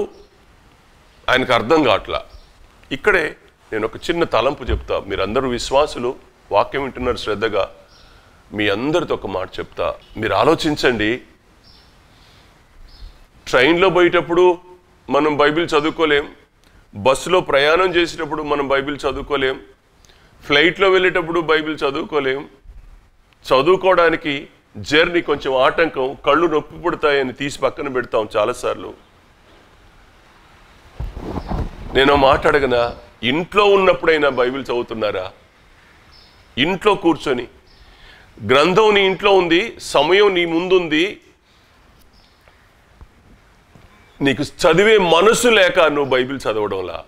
ఆయనకు అర్థం కావట్లా ఇక్కడే నేను ఒక చిన్న తలంపు చెప్తా మీరందరూ విశ్వాసులు వాక్యం వింటున్నారు శ్రద్ధగా మీ అందరితో ఒక మాట చెప్తా మీరు ఆలోచించండి ట్రైన్లో పోయేటప్పుడు మనం బైబిల్ చదువుకోలేం బస్సులో ప్రయాణం చేసేటప్పుడు మనం బైబిల్ చదువుకోలేం ఫ్లైట్లో వెళ్ళేటప్పుడు బైబిల్ చదువుకోలేం చదువుకోవడానికి జర్నీ కొంచెం ఆటంకం కళ్ళు నొప్పి పుడతాయని తీసి పక్కన పెడతాం చాలాసార్లు నేను మాట్లాడగన ఇంట్లో ఉన్నప్పుడైనా బైబిల్ చదువుతున్నారా ఇంట్లో కూర్చొని గ్రంథం నీ ఇంట్లో ఉంది సమయం నీ ముందుంది నీకు చదివే మనసు లేక నువ్వు బైబిల్ చదవడంలా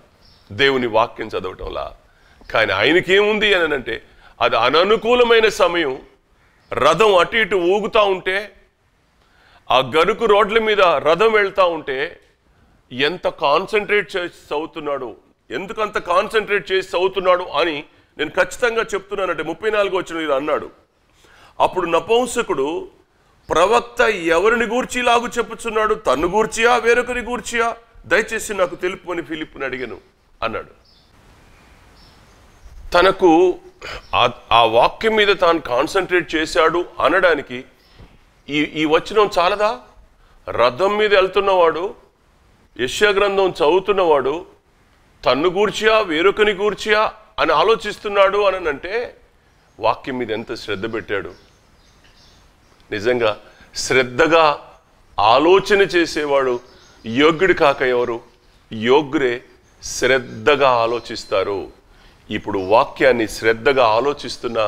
దేవుని వాక్యం చదవడంలా కానీ ఆయనకి ఏముంది అని అంటే అది అననుకూలమైన సమయం రథం అటు ఇటు ఊగుతూ ఉంటే ఆ గరుకు రోడ్ల మీద రథం వెళ్తూ ఉంటే ఎంత కాన్సన్ట్రేట్ చేసి చదువుతున్నాడు ఎందుకంత కాన్సన్ట్రేట్ చేసి చదువుతున్నాడు అని నేను ఖచ్చితంగా చెప్తున్నానంటే ముప్పై నాలుగు వచ్చిన ఇది అన్నాడు అప్పుడు నపంసకుడు ప్రవక్త ఎవరిని గూర్చి లాగు చెప్పుచున్నాడు తన్ను గూర్చియా వేరొకరి గూర్చియా దయచేసి నాకు తెలుపు అని ఫిలిప్ని అడిగాను అన్నాడు తనకు ఆ వాక్యం మీద తాను కాన్సన్ట్రేట్ చేశాడు అనడానికి ఈ ఈ వచనం చాలదా రథం మీద వెళ్తున్నవాడు యశ్యగ్రంథం చదువుతున్నవాడు తన్ను గూర్చియా వేరొకని గూర్చియా అని ఆలోచిస్తున్నాడు అని అంటే వాక్యం మీద ఎంత శ్రద్ధ పెట్టాడు నిజంగా శ్రద్ధగా ఆలోచన చేసేవాడు యోగ్యుడు కాక ఎవరు యోగ్యురే శ్రద్ధగా ఆలోచిస్తారు ఇప్పుడు వాక్యాన్ని శ్రద్ధగా ఆలోచిస్తున్న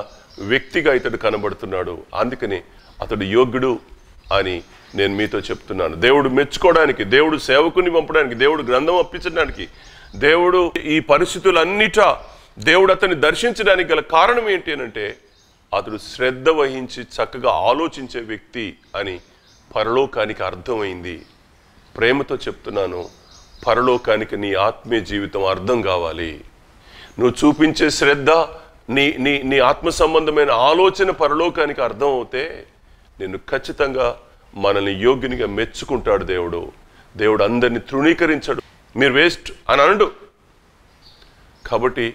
వ్యక్తిగా ఇతడు కనబడుతున్నాడు అందుకని అతడు యోగ్యుడు అని నేను మీతో చెప్తున్నాను దేవుడు మెచ్చుకోవడానికి దేవుడు సేవకుని పంపడానికి దేవుడు గ్రంథం అప్పించడానికి దేవుడు ఈ పరిస్థితులన్నిటా దేవుడు అతన్ని దర్శించడానికి గల కారణం ఏంటి అని అంటే అతడు శ్రద్ధ వహించి చక్కగా ఆలోచించే వ్యక్తి అని పరలోకానికి అర్థమైంది ప్రేమతో చెప్తున్నాను పరలోకానికి నీ ఆత్మీయ జీవితం అర్థం కావాలి నువ్వు చూపించే శ్రద్ధ నీ నీ నీ ఆత్మ సంబంధమైన ఆలోచన పరలోకానికి అర్థం అవుతే నిన్ను ఖచ్చితంగా మనల్ని యోగ్యునిగా మెచ్చుకుంటాడు దేవుడు దేవుడు అందరిని తృణీకరించడు మీరు వేస్ట్ అని అనడు కాబట్టి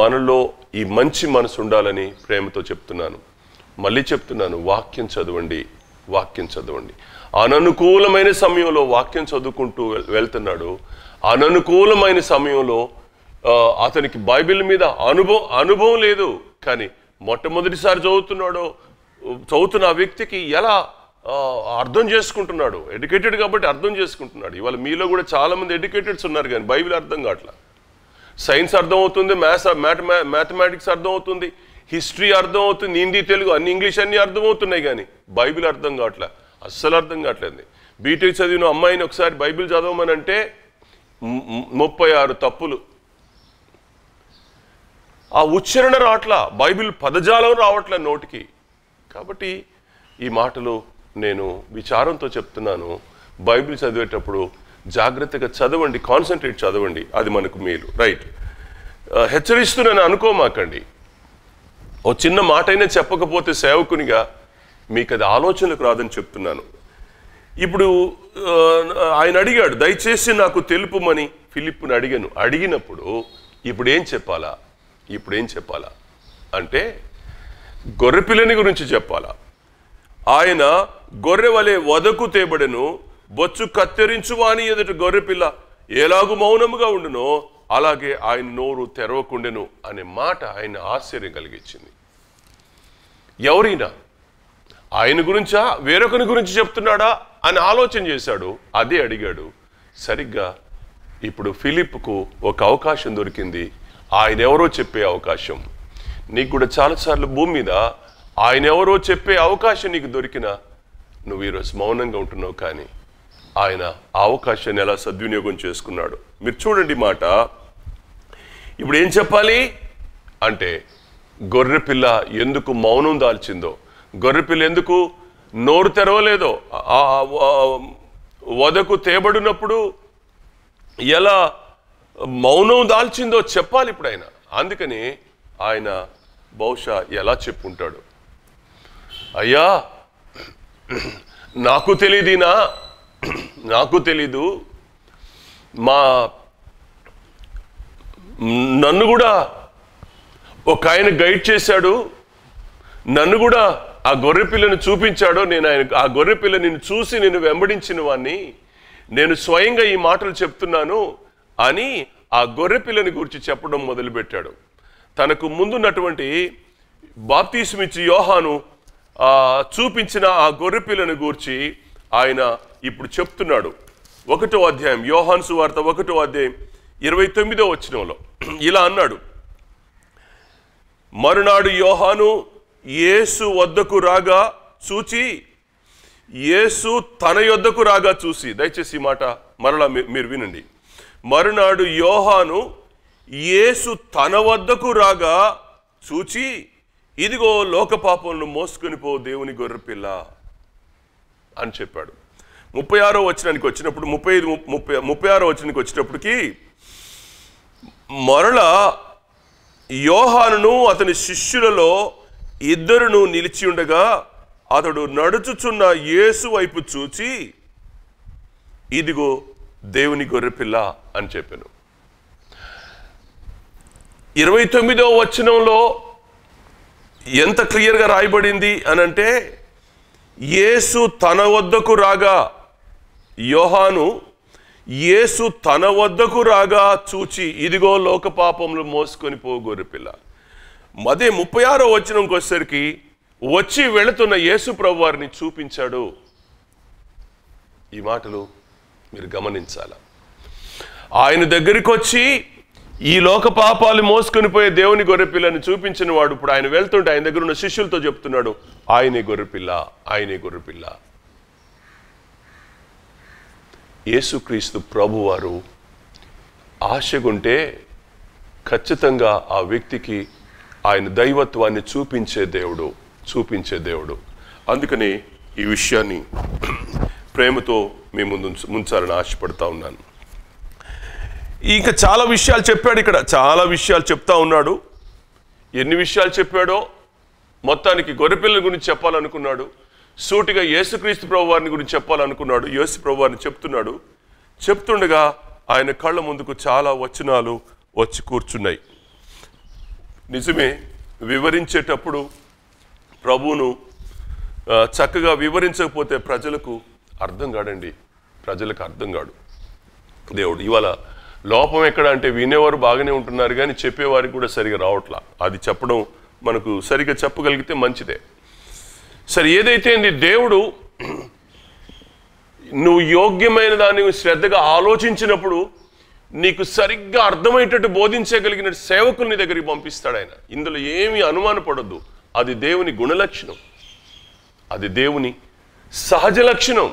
మనలో ఈ మంచి మనసు ఉండాలని ప్రేమతో చెప్తున్నాను మళ్ళీ చెప్తున్నాను వాక్యం చదవండి వాక్యం చదవండి అననుకూలమైన సమయంలో వాక్యం చదువుకుంటూ వెళ్తున్నాడు అననుకూలమైన సమయంలో అతనికి బైబిల్ మీద అనుభవం అనుభవం లేదు కానీ మొట్టమొదటిసారి చదువుతున్నాడో చదువుతున్న ఆ వ్యక్తికి ఎలా అర్థం చేసుకుంటున్నాడు ఎడ్యుకేటెడ్ కాబట్టి అర్థం చేసుకుంటున్నాడు ఇవాళ మీలో కూడా చాలామంది ఎడ్యుకేటెడ్స్ ఉన్నారు కానీ బైబిల్ అర్థం కావట్లా సైన్స్ అర్థం అవుతుంది మ్యాథ్స్ మ్యాథ మ్యాథమెటిక్స్ అర్థమవుతుంది హిస్టరీ అర్థం అవుతుంది హిందీ తెలుగు అన్ని ఇంగ్లీష్ అన్నీ అర్థమవుతున్నాయి కానీ బైబిల్ అర్థం కావట్లే అస్సలు అర్థం కావట్లేదు బీటెక్ చదివిన అమ్మాయిని ఒకసారి బైబిల్ చదవమని అంటే ముప్పై ఆరు తప్పులు ఆ ఉచ్చారణ రావట్లా బైబిల్ పదజాలం రావట్లే నోటికి కాబట్టి ఈ మాటలు నేను విచారంతో చెప్తున్నాను బైబిల్ చదివేటప్పుడు జాగ్రత్తగా చదవండి కాన్సన్ట్రేట్ చదవండి అది మనకు మేలు రైట్ హెచ్చరిస్తున్నాను అనుకోమాకండి ఓ చిన్న మాట అయినా చెప్పకపోతే సేవకునిగా మీకు అది ఆలోచనకు రాదని చెప్తున్నాను ఇప్పుడు ఆయన అడిగాడు దయచేసి నాకు తెలుపుమని ఫిలిప్ని అడిగాను అడిగినప్పుడు ఇప్పుడు ఏం చెప్పాలా ఇప్పుడు ఏం చెప్పాలా అంటే గొర్రెపిల్లని గురించి చెప్పాలా ఆయన గొర్రె వలె వదకు తేబడను బొచ్చు కత్తిరించు కత్తిరించువాని ఎదుట గొర్రెపిల్ల ఎలాగు మౌనముగా ఉండునో అలాగే ఆయన నోరు తెరవకుండెను అనే మాట ఆయన ఆశ్చర్యం కలిగించింది ఎవరైనా ఆయన గురించా వేరొకని గురించి చెప్తున్నాడా అని ఆలోచన చేశాడు అదే అడిగాడు సరిగ్గా ఇప్పుడు ఫిలిప్కు ఒక అవకాశం దొరికింది ఆయన ఎవరో చెప్పే అవకాశం నీకు కూడా చాలాసార్లు భూమి మీద ఆయన ఎవరో చెప్పే అవకాశం నీకు దొరికినా నువ్వు ఈరోజు మౌనంగా ఉంటున్నావు కానీ ఆయన ఆ అవకాశాన్ని ఎలా సద్వినియోగం చేసుకున్నాడు మీరు చూడండి మాట ఇప్పుడు ఏం చెప్పాలి అంటే గొర్రెపిల్ల ఎందుకు మౌనం దాల్చిందో గొర్రెపిల్ల ఎందుకు నోరు తెరవలేదో వదకు తేబడినప్పుడు ఎలా మౌనం దాల్చిందో చెప్పాలి ఇప్పుడు ఆయన అందుకని ఆయన బహుశా ఎలా చెప్పుంటాడు అయ్యా నాకు తెలియదినా నాకు తెలీదు మా నన్ను కూడా ఒక ఆయన గైడ్ చేశాడు నన్ను కూడా ఆ గొర్రె పిల్లను చూపించాడో నేను ఆయన ఆ గొర్రె పిల్ల నేను చూసి నేను వెంబడించిన వాణ్ణి నేను స్వయంగా ఈ మాటలు చెప్తున్నాను అని ఆ గొర్రె పిల్లని గురించి చెప్పడం మొదలుపెట్టాడు తనకు ముందున్నటువంటి బాప్తీసుమిచ్చి యోహాను చూపించిన ఆ గొర్రె పిల్లను గూర్చి ఆయన ఇప్పుడు చెప్తున్నాడు ఒకటో అధ్యాయం యోహాన్సు వార్త ఒకటో అధ్యాయం ఇరవై తొమ్మిదో వచ్చినంలో ఇలా అన్నాడు మరునాడు యోహాను యేసు వద్దకు రాగా చూచి యేసు తన యొద్దకు రాగా చూసి దయచేసి మాట మరలా మీరు వినండి మరునాడు యోహాను యేసు తన వద్దకు రాగా చూచి ఇదిగో లోక పాపంను మోసుకొని పో దేవుని గొర్రెపిల్ల అని చెప్పాడు ముప్పై ఆరో వచనానికి వచ్చినప్పుడు ముప్పై ఐదు ముప్పై ముప్పై ఆరో వచనానికి వచ్చినప్పటికి మరల యోహాను అతని శిష్యులలో ఇద్దరును నిలిచి ఉండగా అతడు నడుచుచున్న యేసు వైపు చూచి ఇదిగో దేవుని గొర్రెపిల్ల అని చెప్పాను ఇరవై తొమ్మిదో వచనంలో ఎంత క్లియర్గా రాయబడింది అనంటే అంటే యేసు తన వద్దకు రాగా యోహాను యేసు తన వద్దకు రాగా చూచి ఇదిగో లోక పాపములు మోసుకొని పోగోరు పిల్ల అదే ముప్పై ఆరో వచ్చినంకి వచ్చేసరికి వచ్చి వెళుతున్న యేసు ప్రభు వారిని చూపించాడు ఈ మాటలు మీరు గమనించాల ఆయన దగ్గరికి వచ్చి ఈ లోక పాపాలు మోసుకొని పోయే దేవుని గొర్రెపిల్లని చూపించిన వాడు ఇప్పుడు ఆయన వెళ్తుంటే ఆయన దగ్గర ఉన్న శిష్యులతో చెప్తున్నాడు ఆయనే గొర్రెపిల్ల ఆయనే గొర్రెపిల్ల యేసుక్రీస్తు ప్రభువారు ఆశగుంటే ఖచ్చితంగా ఆ వ్యక్తికి ఆయన దైవత్వాన్ని చూపించే దేవుడు చూపించే దేవుడు అందుకని ఈ విషయాన్ని ప్రేమతో మీ ముందు ముంచాలని ఆశపడతా ఉన్నాను ఇంకా చాలా విషయాలు చెప్పాడు ఇక్కడ చాలా విషయాలు చెప్తా ఉన్నాడు ఎన్ని విషయాలు చెప్పాడో మొత్తానికి గొర్రెపిల్లల గురించి చెప్పాలనుకున్నాడు సూటిగా యేసుక్రీస్తు ప్రభువారిని గురించి చెప్పాలనుకున్నాడు యేసు వారిని చెప్తున్నాడు చెప్తుండగా ఆయన కళ్ళ ముందుకు చాలా వచనాలు వచ్చి కూర్చున్నాయి నిజమే వివరించేటప్పుడు ప్రభువును చక్కగా వివరించకపోతే ప్రజలకు అర్థం కాడండి ప్రజలకు అర్థం కాడు దేవుడు ఇవాళ లోపం ఎక్కడ అంటే వినేవారు బాగానే ఉంటున్నారు కానీ చెప్పేవారికి కూడా సరిగా రావట్లా అది చెప్పడం మనకు సరిగా చెప్పగలిగితే మంచిదే సరే ఏదైతే దేవుడు నువ్వు యోగ్యమైన దాన్ని శ్రద్ధగా ఆలోచించినప్పుడు నీకు సరిగ్గా అర్థమయ్యేటట్టు బోధించగలిగిన సేవకుల్ని దగ్గరికి పంపిస్తాడు ఆయన ఇందులో ఏమి అనుమానపడద్దు అది దేవుని గుణలక్షణం అది దేవుని సహజ లక్షణం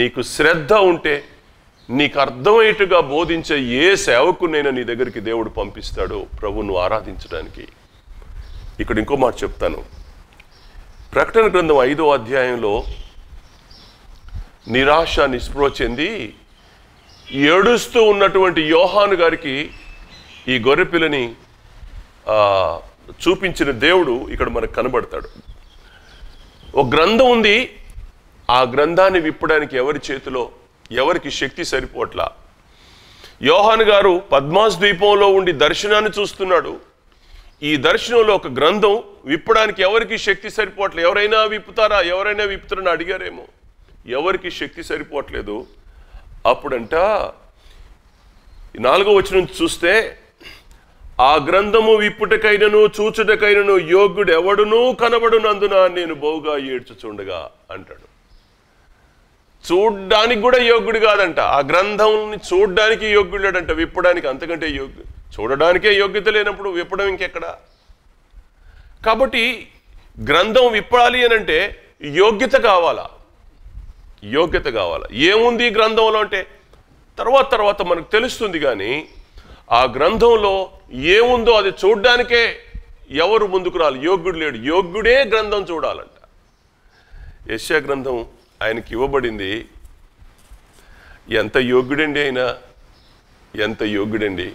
నీకు శ్రద్ధ ఉంటే నీకు అర్థమయ్యేట్టుగా బోధించే ఏ సేవకునైనా నీ దగ్గరికి దేవుడు పంపిస్తాడు ప్రభువును ఆరాధించడానికి ఇక్కడ ఇంకో మాట చెప్తాను ప్రకటన గ్రంథం ఐదో అధ్యాయంలో నిరాశ నిస్పృహ చెంది ఏడుస్తూ ఉన్నటువంటి యోహాను గారికి ఈ గొర్రెపిల్లని చూపించిన దేవుడు ఇక్కడ మనకు కనబడతాడు ఒక గ్రంథం ఉంది ఆ గ్రంథాన్ని విప్పడానికి ఎవరి చేతిలో ఎవరికి శక్తి సరిపోట్లా యోహాన్ గారు పద్మాస్ ద్వీపంలో ఉండి దర్శనాన్ని చూస్తున్నాడు ఈ దర్శనంలో ఒక గ్రంథం విప్పడానికి ఎవరికి శక్తి సరిపోవట్లేదు ఎవరైనా విప్పుతారా ఎవరైనా విప్పుతారని అడిగారేమో ఎవరికి శక్తి సరిపోవట్లేదు అప్పుడంట నాలుగో వచ్చిన చూస్తే ఆ గ్రంథము విప్పుటకైనను చూచుటకైనను యోగ్యుడు ఎవడునూ కనబడునందున నేను బహుగా ఏడ్చుచుండగా అంటాడు చూడ్డానికి కూడా యోగ్యుడు కాదంట ఆ గ్రంథంని చూడ్డానికి యోగ్యుడాడంట విప్పడానికి అంతకంటే యోగ్యు చూడడానికే యోగ్యత లేనప్పుడు విప్పడం ఇంకెక్కడ కాబట్టి గ్రంథం విప్పాలి అని అంటే యోగ్యత కావాలా యోగ్యత కావాలా ఏముంది గ్రంథంలో అంటే తర్వాత తర్వాత మనకు తెలుస్తుంది కానీ ఆ గ్రంథంలో ఏముందో అది చూడ్డానికే ఎవరు ముందుకు రాలి యోగ్యుడు లేడు యోగ్యుడే గ్రంథం చూడాలంట యశ్యా గ్రంథం ఆయనకి ఇవ్వబడింది ఎంత యోగ్యుడండి ఆయన ఎంత యోగ్యుడండి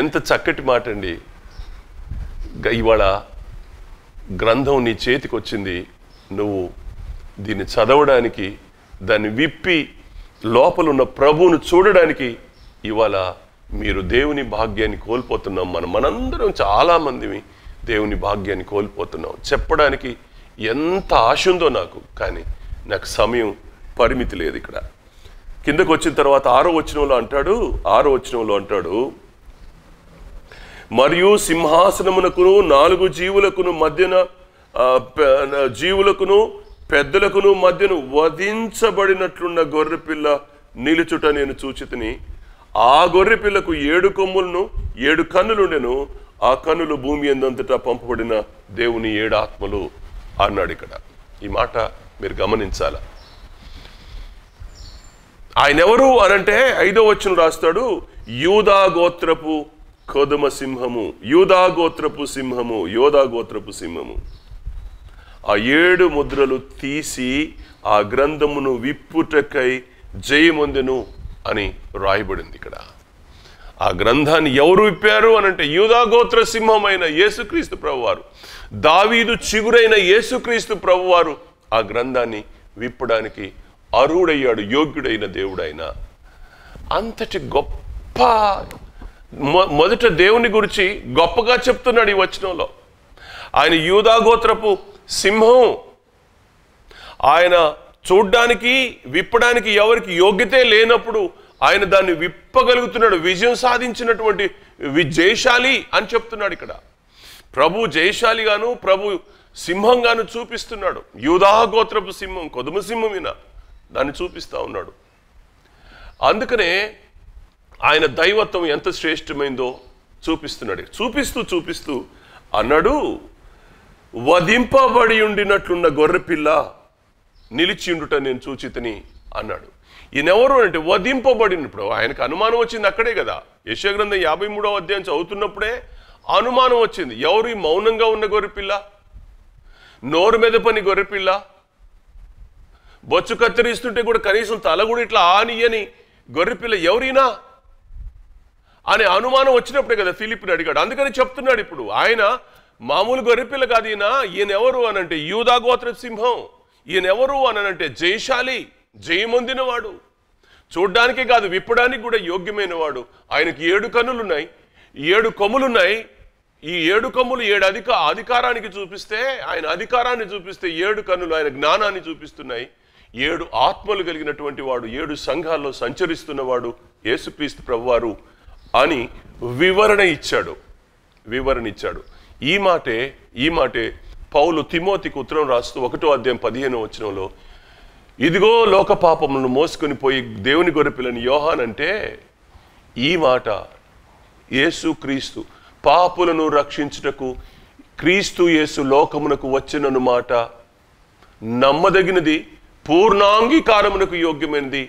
ఎంత చక్కటి మాట అండి ఇవాళ గ్రంథం నీ చేతికి వచ్చింది నువ్వు దీన్ని చదవడానికి దాన్ని విప్పి లోపలున్న ప్రభువును చూడడానికి ఇవాళ మీరు దేవుని భాగ్యాన్ని కోల్పోతున్నాం మనం మనందరం చాలామంది దేవుని భాగ్యాన్ని కోల్పోతున్నాం చెప్పడానికి ఎంత ఆశ ఉందో నాకు కానీ నాకు సమయం పరిమితి లేదు ఇక్కడ కిందకు వచ్చిన తర్వాత ఆరో వచనంలో అంటాడు ఆరో వచనంలో అంటాడు మరియు సింహాసనమునకును నాలుగు జీవులకును మధ్యన జీవులకును పెద్దలకును మధ్యను వధించబడినట్లున్న గొర్రెపిల్ల నిలుచుట నేను చూచితిని ఆ గొర్రెపిల్లకు ఏడు కొమ్ములను ఏడు కన్నులుండెను ఆ కన్నులు భూమి ఎందంతటా పంపబడిన దేవుని ఏడు ఆత్మలు అన్నాడు ఇక్కడ ఈ మాట మీరు గమనించాల ఆయన ఎవరు అనంటే ఐదో వచ్చిన రాస్తాడు యూదా గోత్రపు కదుమ సింహము యూదా గోత్రపు సింహము యోధా గోత్రపు సింహము ఆ ఏడు ముద్రలు తీసి ఆ గ్రంథమును విప్పుటకై జయమొందెను అని రాయబడింది ఇక్కడ ఆ గ్రంథాన్ని ఎవరు విప్పారు అంటే యూదాగోత్ర సింహమైన యేసుక్రీస్తు ప్రభువారు దావీదు చిగురైన యేసుక్రీస్తు ప్రభువారు ఆ గ్రంథాన్ని విప్పడానికి అరుడయ్యాడు యోగ్యుడైన దేవుడైన అంతటి గొప్ప మొదట దేవుని గురించి గొప్పగా చెప్తున్నాడు ఈ వచనంలో ఆయన యూదాగోత్రపు సింహం ఆయన చూడ్డానికి విప్పడానికి ఎవరికి యోగ్యతే లేనప్పుడు ఆయన దాన్ని విప్పగలుగుతున్నాడు విజయం సాధించినటువంటి విజయశాలి అని చెప్తున్నాడు ఇక్కడ ప్రభు జయశాలిగాను ప్రభు సింహంగాను చూపిస్తున్నాడు గోత్రపు సింహం కొదుమ విన దాన్ని చూపిస్తూ ఉన్నాడు అందుకనే ఆయన దైవత్వం ఎంత శ్రేష్టమైందో చూపిస్తున్నాడు చూపిస్తూ చూపిస్తూ అన్నాడు వధింపబడి ఉండినట్లున్న గొర్రెపిల్ల నిలిచి ఉండుట నేను చూచితని అన్నాడు ఈయనెవరు అంటే వధింపబడినప్పుడు ఆయనకు అనుమానం వచ్చింది అక్కడే కదా యశగ్రంథం యాభై మూడవ అధ్యాయం చదువుతున్నప్పుడే అనుమానం వచ్చింది ఎవరు మౌనంగా ఉన్న గొర్రెపిల్ల నోరు మీద పని గొర్రెపిల్ల బొచ్చు కత్తిరిస్తుంటే కూడా కనీసం తల కూడా ఇట్లా ఆని అని గొర్రెపిల్ల ఎవరినా అనే అనుమానం వచ్చినప్పుడే కదా ఫిలిప్ని అడిగాడు అందుకని చెప్తున్నాడు ఇప్పుడు ఆయన మామూలు గొర్రెపిల్ల కాదు ఈయన ఈయనెవరు అనంటే యూదా గోత్ర సింహం ఈయనెవరు అనంటే జయశాలి వాడు చూడ్డానికి కాదు విప్పడానికి కూడా యోగ్యమైన వాడు ఆయనకి ఏడు ఉన్నాయి ఏడు కొమ్ములున్నాయి ఈ ఏడు కొమ్ములు ఏడు అధిక అధికారానికి చూపిస్తే ఆయన అధికారాన్ని చూపిస్తే ఏడు కన్నులు ఆయన జ్ఞానాన్ని చూపిస్తున్నాయి ఏడు ఆత్మలు కలిగినటువంటి వాడు ఏడు సంఘాల్లో సంచరిస్తున్నవాడు యేసుక్రీస్తు ప్రభువారు అని వివరణ ఇచ్చాడు వివరణ ఇచ్చాడు ఈ మాటే ఈ మాటే పౌలు తిమోతికి ఉత్తరం రాస్తూ ఒకటో అధ్యాయం పదిహేను వచ్చినంలో ఇదిగో లోక పాపములను మోసుకొని పోయి దేవుని గొరపిలని యోహాన్ అంటే ఈ మాట యేసు క్రీస్తు పాపులను రక్షించుటకు క్రీస్తు యేసు లోకమునకు వచ్చినను మాట నమ్మదగినది పూర్ణాంగీకారమునకు యోగ్యమైనది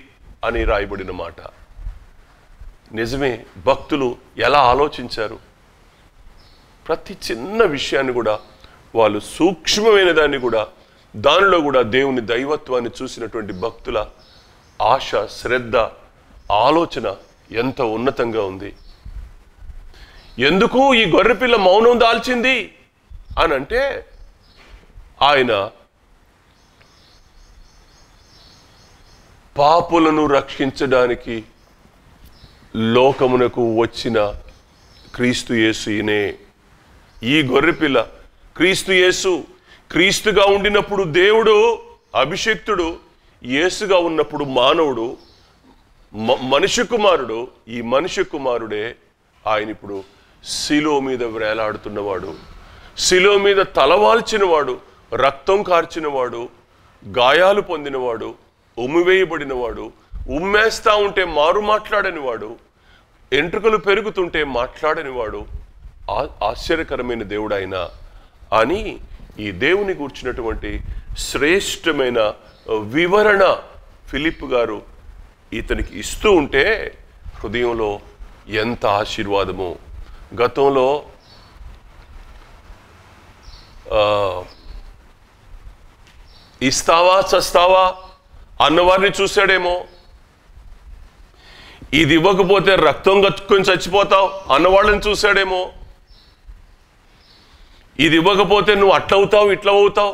అని రాయబడిన మాట నిజమే భక్తులు ఎలా ఆలోచించారు ప్రతి చిన్న విషయాన్ని కూడా వాళ్ళు సూక్ష్మమైన దాన్ని కూడా దానిలో కూడా దేవుని దైవత్వాన్ని చూసినటువంటి భక్తుల ఆశ శ్రద్ధ ఆలోచన ఎంత ఉన్నతంగా ఉంది ఎందుకు ఈ గొర్రెపిల్ల మౌనం దాల్చింది అని అంటే ఆయన పాపులను రక్షించడానికి లోకమునకు వచ్చిన క్రీస్తు యేసు ఈయనే ఈ గొర్రెపిల్ల క్రీస్తు యేసు క్రీస్తుగా ఉండినప్పుడు దేవుడు అభిషక్తుడు యేసుగా ఉన్నప్పుడు మానవుడు మనిషి కుమారుడు ఈ మనిషి కుమారుడే ఆయన ఇప్పుడు శిలో మీద వేలాడుతున్నవాడు శిలో మీద తలవాల్చినవాడు రక్తం కార్చినవాడు గాయాలు పొందినవాడు ఉమ్మివేయబడినవాడు ఉమ్మేస్తా ఉంటే మారు మాట్లాడనివాడు ఎంట్రుకలు పెరుగుతుంటే మాట్లాడనివాడు ఆశ్చర్యకరమైన దేవుడైనా అని ఈ దేవుని కూర్చున్నటువంటి శ్రేష్టమైన వివరణ ఫిలిప్ గారు ఇతనికి ఇస్తూ ఉంటే హృదయంలో ఎంత ఆశీర్వాదము గతంలో ఇస్తావా చస్తావా అన్నవారిని చూశాడేమో ఇది ఇవ్వకపోతే రక్తం కట్టుకొని చచ్చిపోతావు అన్నవాళ్ళని చూశాడేమో ఇది ఇవ్వకపోతే నువ్వు అట్లవుతావు ఇట్లవుతావు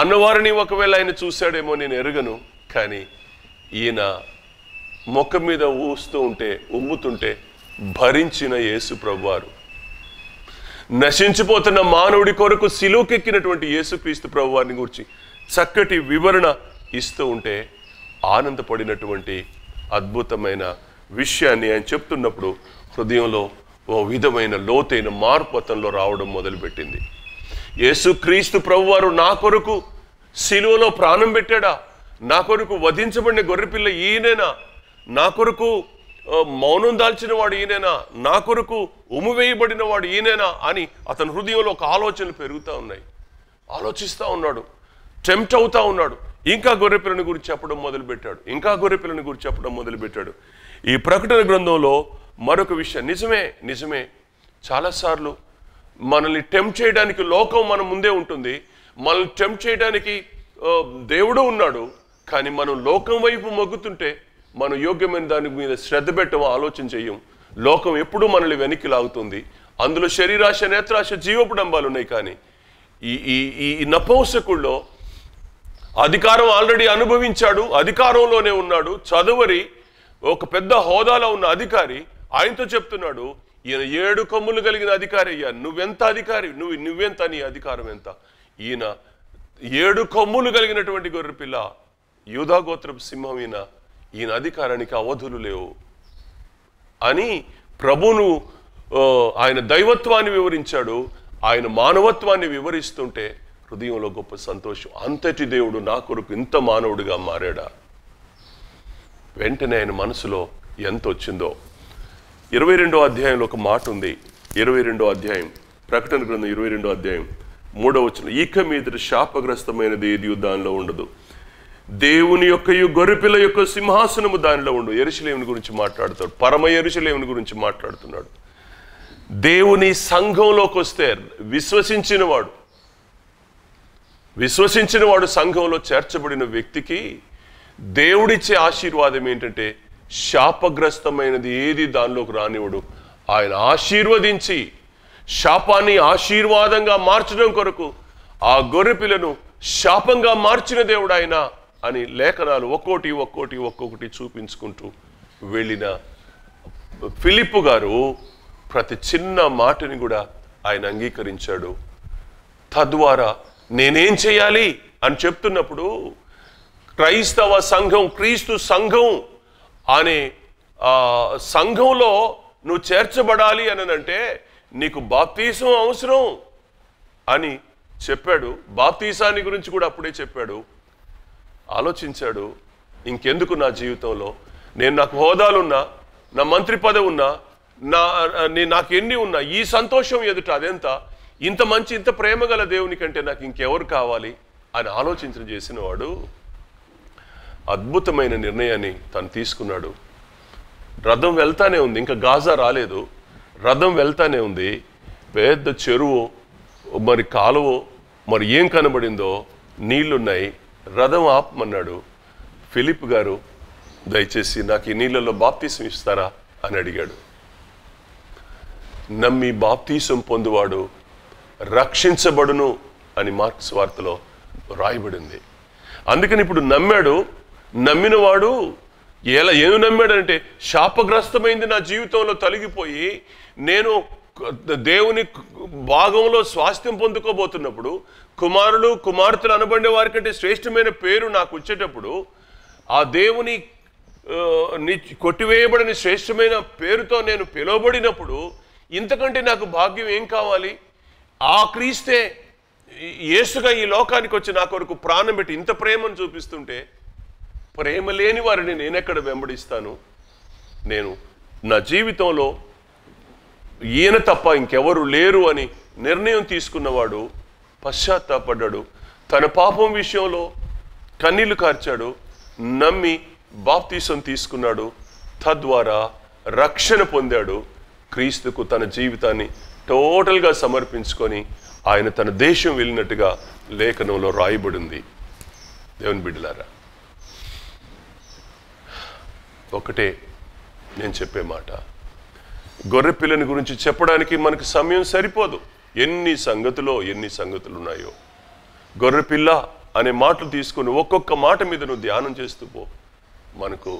అన్నవారిని ఒకవేళ ఆయన చూశాడేమో నేను ఎరగను కానీ ఈయన మొక్క మీద ఊస్తూ ఉంటే ఉమ్ముతుంటే భరించిన యేసు ప్రభువారు నశించిపోతున్న మానవుడి కొరకు సిలువకెక్కినటువంటి యేసుక్రీస్తు ప్రభువారిని గురించి చక్కటి వివరణ ఇస్తూ ఉంటే ఆనందపడినటువంటి అద్భుతమైన విషయాన్ని ఆయన చెప్తున్నప్పుడు హృదయంలో ఓ విధమైన లోతైన మార్పు అతనిలో రావడం మొదలుపెట్టింది యేసుక్రీస్తు ప్రభువారు నా కొరకు శిలువలో ప్రాణం పెట్టాడా నా కొరకు వధించబడిన గొర్రెపిల్ల ఈయనైనా నా కొరకు మౌనం దాల్చిన వాడు ఈయనైనా నా కొరకు ఉము వేయబడిన వాడు ఈయనైనా అని అతని హృదయంలో ఒక ఆలోచనలు పెరుగుతూ ఉన్నాయి ఆలోచిస్తూ ఉన్నాడు టెంప్ట్ అవుతూ ఉన్నాడు ఇంకా గొర్రెపిల్లని గురించి చెప్పడం మొదలుపెట్టాడు ఇంకా గొర్రెపిల్లని గురించి చెప్పడం మొదలుపెట్టాడు ఈ ప్రకటన గ్రంథంలో మరొక విషయం నిజమే నిజమే చాలాసార్లు మనల్ని టెంప్ట్ చేయడానికి లోకం మన ముందే ఉంటుంది మనల్ని టెంప్ట్ చేయడానికి దేవుడు ఉన్నాడు కానీ మనం లోకం వైపు మొగ్గుతుంటే మనం యోగ్యమైన దాని మీద శ్రద్ధ పెట్టం ఆలోచన చేయం లోకం ఎప్పుడూ మనల్ని వెనక్కి లాగుతుంది అందులో శరీరాశ నేత్రాశ డంబాలు ఉన్నాయి కానీ ఈ ఈ ఈ నపంసకుల్లో అధికారం ఆల్రెడీ అనుభవించాడు అధికారంలోనే ఉన్నాడు చదువరి ఒక పెద్ద హోదాలో ఉన్న అధికారి ఆయనతో చెప్తున్నాడు ఈయన ఏడు కమ్ములు కలిగిన అధికారి అయ్యా నువ్వెంత అధికారి నువ్వు నువ్వెంత నీ అధికారం ఎంత ఈయన ఏడు కమ్ములు కలిగినటువంటి గొర్రె పిల్ల యూధాగోత్ర సింహం ఈయన ఈయన అధికారానికి అవధులు లేవు అని ప్రభును ఆయన దైవత్వాన్ని వివరించాడు ఆయన మానవత్వాన్ని వివరిస్తుంటే హృదయంలో గొప్ప సంతోషం అంతటి దేవుడు నా కొరకు ఇంత మానవుడిగా మారాడా వెంటనే ఆయన మనసులో ఎంత వచ్చిందో ఇరవై రెండో అధ్యాయంలో ఒక మాట ఉంది ఇరవై రెండో అధ్యాయం ప్రకటన గ్రంథం ఇరవై రెండో అధ్యాయం మూడవ వచ్చిన ఈక మీద శాపగ్రస్తమైనది ఏది దానిలో ఉండదు దేవుని యొక్క గొరిపిల యొక్క సింహాసనము దానిలో ఉండు ఎరుశలేముని గురించి మాట్లాడుతాడు పరమ ఎరుశలేముని గురించి మాట్లాడుతున్నాడు దేవుని సంఘంలోకి వస్తే విశ్వసించినవాడు విశ్వసించినవాడు సంఘంలో చేర్చబడిన వ్యక్తికి దేవుడిచ్చే ఆశీర్వాదం ఏంటంటే శాపగ్రస్తమైనది ఏది దానిలోకి రానివ్వడు ఆయన ఆశీర్వదించి శాపాన్ని ఆశీర్వాదంగా మార్చడం కొరకు ఆ గొర్రె పిల్లను శాపంగా మార్చిన దేవుడు ఆయన అని లేఖనాలు ఒక్కోటి ఒక్కోటి ఒక్కొక్కటి చూపించుకుంటూ వెళ్ళిన ఫిలిప్పు గారు ప్రతి చిన్న మాటని కూడా ఆయన అంగీకరించాడు తద్వారా నేనేం చేయాలి అని చెప్తున్నప్పుడు క్రైస్తవ సంఘం క్రీస్తు సంఘం అని సంఘంలో నువ్వు చేర్చబడాలి అని అంటే నీకు బాప్తీసం అవసరం అని చెప్పాడు బాప్తీసాన్ని గురించి కూడా అప్పుడే చెప్పాడు ఆలోచించాడు ఇంకెందుకు నా జీవితంలో నేను నాకు హోదాలున్నా నా మంత్రి పదవి ఉన్నా నా నేను నాకు ఎన్ని ఉన్నా ఈ సంతోషం ఎదుట అదెంత ఇంత మంచి ఇంత ప్రేమ గల దేవుని కంటే నాకు ఇంకెవరు కావాలి అని ఆలోచించడం చేసినవాడు అద్భుతమైన నిర్ణయాన్ని తను తీసుకున్నాడు రథం వెళ్తానే ఉంది ఇంకా గాజా రాలేదు రథం వెళ్తానే ఉంది పెద్ద చెరువు మరి కాలువ మరి ఏం కనబడిందో నీళ్లున్నాయి రథం ఆపమన్నాడు ఫిలిప్ గారు దయచేసి నాకు ఈ నీళ్ళలో బాప్తీసం ఇస్తారా అని అడిగాడు నమ్మి బాప్తీసం పొందువాడు రక్షించబడును అని మార్క్స్ వార్తలో రాయబడింది అందుకని ఇప్పుడు నమ్మాడు నమ్మినవాడు ఎలా ఏమి నమ్మాడంటే శాపగ్రస్తమైంది నా జీవితంలో తొలగిపోయి నేను దేవుని భాగంలో స్వాస్థ్యం పొందుకోబోతున్నప్పుడు కుమారులు కుమార్తెలు అనబడిన వారి కంటే శ్రేష్టమైన పేరు నాకు వచ్చేటప్పుడు ఆ దేవుని కొట్టివేయబడిన శ్రేష్టమైన పేరుతో నేను పిలువబడినప్పుడు ఇంతకంటే నాకు భాగ్యం ఏం కావాలి ఆ క్రీస్తే ఏసుగా ఈ లోకానికి వచ్చి నా కొరకు ప్రాణం పెట్టి ఇంత ప్రేమను చూపిస్తుంటే ప్రేమ లేని వారిని నేనెక్కడ వెంబడిస్తాను నేను నా జీవితంలో ఈయన తప్ప ఇంకెవరు లేరు అని నిర్ణయం తీసుకున్నవాడు పశ్చాత్తాపడ్డాడు తన పాపం విషయంలో కన్నీళ్లు కార్చాడు నమ్మి బాప్తీసం తీసుకున్నాడు తద్వారా రక్షణ పొందాడు క్రీస్తుకు తన జీవితాన్ని టోటల్గా సమర్పించుకొని ఆయన తన దేశం వెళ్ళినట్టుగా లేఖనంలో రాయబడింది దేవుని బిడ్డలారా ఒకటే నేను చెప్పే మాట గొర్రె పిల్లని గురించి చెప్పడానికి మనకు సమయం సరిపోదు ఎన్ని సంగతులో ఎన్ని సంగతులు ఉన్నాయో గొర్రె పిల్ల అనే మాటలు తీసుకుని ఒక్కొక్క మాట మీద నువ్వు ధ్యానం చేస్తూ పో మనకు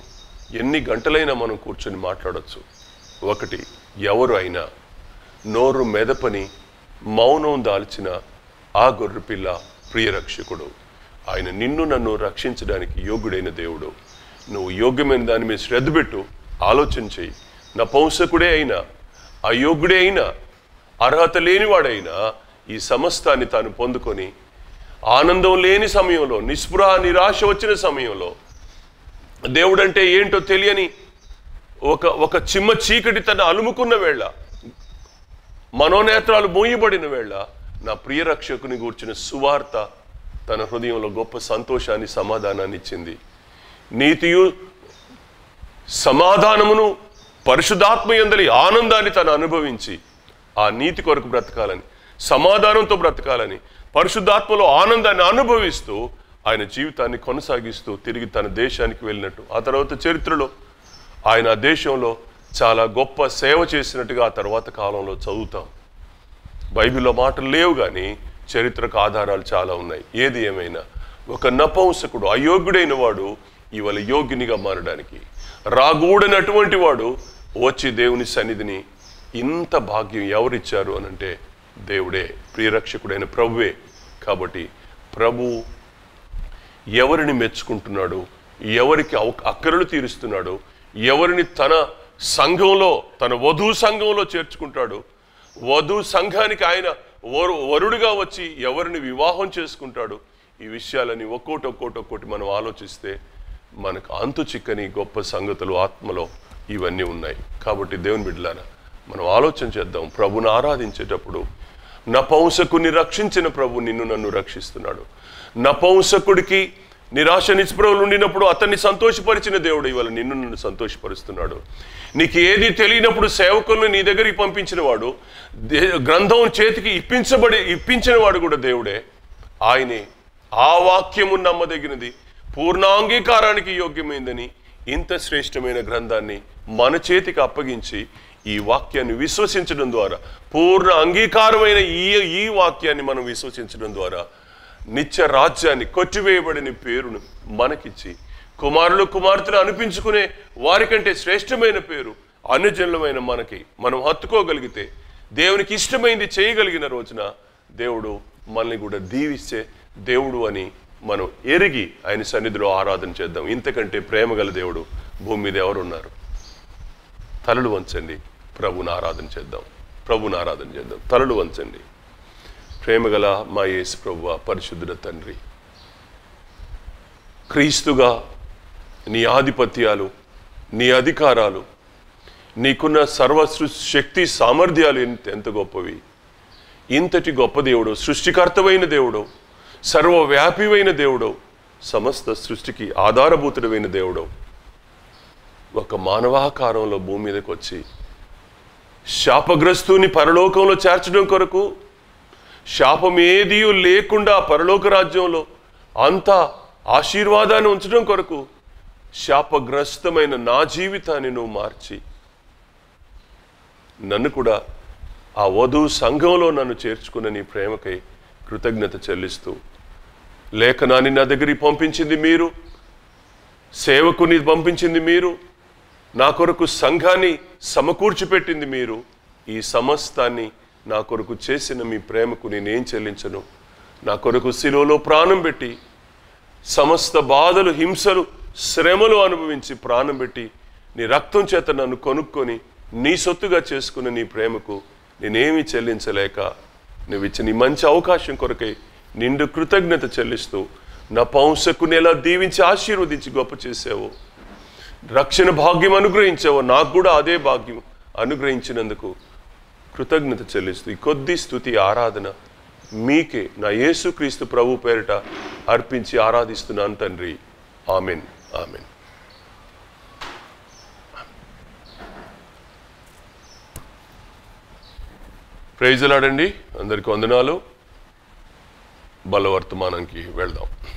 ఎన్ని గంటలైనా మనం కూర్చొని మాట్లాడచ్చు ఒకటి ఎవరు అయినా నోరు మెదపని మౌనం దాల్చిన ఆ గొర్రె పిల్ల ప్రియరక్షకుడు ఆయన నిన్ను నన్ను రక్షించడానికి యోగుడైన దేవుడు నువ్వు యోగ్యమైన దాని మీద శ్రద్ధ పెట్టు ఆలోచన నా నపంసకుడే అయినా అయోగ్యుడే అయినా అర్హత లేనివాడైనా ఈ సమస్తాన్ని తాను పొందుకొని ఆనందం లేని సమయంలో నిస్పృహ నిరాశ వచ్చిన సమయంలో దేవుడంటే ఏంటో తెలియని ఒక ఒక చిమ్మ చీకటి తను అలుముకున్న వేళ మనోనేత్రాలు మూయబడిన వేళ నా ప్రియ రక్షకుని గూర్చిన సువార్త తన హృదయంలో గొప్ప సంతోషాన్ని సమాధానాన్ని ఇచ్చింది నీతియు సమాధానమును పరిశుధాత్మ ఎందలి ఆనందాన్ని తను అనుభవించి ఆ నీతి కొరకు బ్రతకాలని సమాధానంతో బ్రతకాలని పరిశుద్ధాత్మలో ఆనందాన్ని అనుభవిస్తూ ఆయన జీవితాన్ని కొనసాగిస్తూ తిరిగి తన దేశానికి వెళ్ళినట్టు ఆ తర్వాత చరిత్రలో ఆయన దేశంలో చాలా గొప్ప సేవ చేసినట్టుగా ఆ తర్వాత కాలంలో చదువుతాం బైబిల్లో మాటలు లేవు కానీ చరిత్రకు ఆధారాలు చాలా ఉన్నాయి ఏది ఏమైనా ఒక నపంసకుడు అయోగ్యుడైన వాడు ఇవాళ యోగినిగా మారడానికి రాగూడనటువంటి వాడు వచ్చి దేవుని సన్నిధిని ఇంత భాగ్యం ఎవరిచ్చారు అనంటే దేవుడే ప్రియరక్షకుడైన ప్రభువే కాబట్టి ప్రభు ఎవరిని మెచ్చుకుంటున్నాడు ఎవరికి అక్కరలు తీరుస్తున్నాడు ఎవరిని తన సంఘంలో తన వధు సంఘంలో చేర్చుకుంటాడు వధువు సంఘానికి ఆయన వరు వరుడుగా వచ్చి ఎవరిని వివాహం చేసుకుంటాడు ఈ విషయాలని ఒక్కోటి ఒక్కోటి ఒక్కోటి మనం ఆలోచిస్తే మనకు అంతు చిక్కని గొప్ప సంగతులు ఆత్మలో ఇవన్నీ ఉన్నాయి కాబట్టి దేవుని బిడ్డలారా మనం ఆలోచన చేద్దాం ప్రభుని ఆరాధించేటప్పుడు నపంసకుని రక్షించిన ప్రభు నిన్ను నన్ను రక్షిస్తున్నాడు నపంసకుడికి నిరాశ నిస్పృహలు ఉండినప్పుడు అతన్ని సంతోషపరిచిన దేవుడు ఇవాళ నిన్ను నన్ను సంతోషపరుస్తున్నాడు నీకు ఏది తెలియనప్పుడు సేవకులను నీ దగ్గరికి పంపించిన వాడు గ్రంథం చేతికి ఇప్పించబడి ఇప్పించిన వాడు కూడా దేవుడే ఆయనే ఆ వాక్యము నమ్మదగినది పూర్ణాంగీకారానికి యోగ్యమైందని ఇంత శ్రేష్టమైన గ్రంథాన్ని మన చేతికి అప్పగించి ఈ వాక్యాన్ని విశ్వసించడం ద్వారా పూర్ణ అంగీకారమైన ఈ ఈ వాక్యాన్ని మనం విశ్వసించడం ద్వారా నిత్య రాజ్యాన్ని కొట్టివేయబడిన పేరును మనకిచ్చి కుమారులు కుమార్తెలు అనిపించుకునే వారికంటే శ్రేష్టమైన పేరు అనుజనులమైన మనకి మనం హత్తుకోగలిగితే దేవునికి ఇష్టమైంది చేయగలిగిన రోజున దేవుడు మనల్ని కూడా దీవిస్తే దేవుడు అని మనం ఎరిగి ఆయన సన్నిధిలో ఆరాధన చేద్దాం ఇంతకంటే ప్రేమగల దేవుడు భూమి మీద ఉన్నారు తలలు వంచండి ప్రభుని ఆరాధన చేద్దాం ప్రభుని ఆరాధన చేద్దాం తలలు వంచండి ప్రేమగల మా యేసు ప్రభు పరిశుద్ధుల తండ్రి క్రీస్తుగా నీ ఆధిపత్యాలు నీ అధికారాలు నీకున్న సర్వసృ శక్తి సామర్థ్యాలు ఎంత గొప్పవి ఇంతటి గొప్ప దేవుడు సృష్టికర్తమైన దేవుడు సర్వవ్యాపివైన దేవుడవు సమస్త సృష్టికి ఆధారభూతుడమైన దేవుడవు ఒక మానవాకారంలో భూమి మీదకి వచ్చి శాపగ్రస్తుని పరలోకంలో చేర్చడం కొరకు శాపమేది లేకుండా పరలోక రాజ్యంలో అంతా ఆశీర్వాదాన్ని ఉంచడం కొరకు శాపగ్రస్తమైన నా జీవితాన్ని నువ్వు మార్చి నన్ను కూడా ఆ వధు సంఘంలో నన్ను చేర్చుకున్న నీ ప్రేమకై కృతజ్ఞత చెల్లిస్తూ లేఖనాన్ని నా దగ్గరికి పంపించింది మీరు సేవకుని పంపించింది మీరు నా కొరకు సంఘాన్ని సమకూర్చిపెట్టింది మీరు ఈ సమస్తాన్ని నా కొరకు చేసిన మీ ప్రేమకు నేనేం చెల్లించను నా కొరకు శిలువలో ప్రాణం పెట్టి సమస్త బాధలు హింసలు శ్రమలు అనుభవించి ప్రాణం పెట్టి నీ రక్తం చేత నన్ను కొనుక్కొని నీ సొత్తుగా చేసుకున్న నీ ప్రేమకు నేనేమీ చెల్లించలేక నువ్వు ఇచ్చిన ఈ మంచి అవకాశం కొరకై నిండు కృతజ్ఞత చెల్లిస్తూ నా పౌంసకుని ఎలా దీవించి ఆశీర్వదించి గొప్ప చేసావు రక్షణ భాగ్యం అనుగ్రహించావు నాకు కూడా అదే భాగ్యం అనుగ్రహించినందుకు కృతజ్ఞత చెల్లిస్తూ ఈ కొద్ది స్థుతి ఆరాధన మీకే నా యేసుక్రీస్తు ప్రభు పేరిట అర్పించి ఆరాధిస్తున్నాను తండ్రి ఆమెన్ ఆమెన్ ప్రైజులాడండి అందరికి వందనాలు బలవర్తమానానికి వెళ్దాం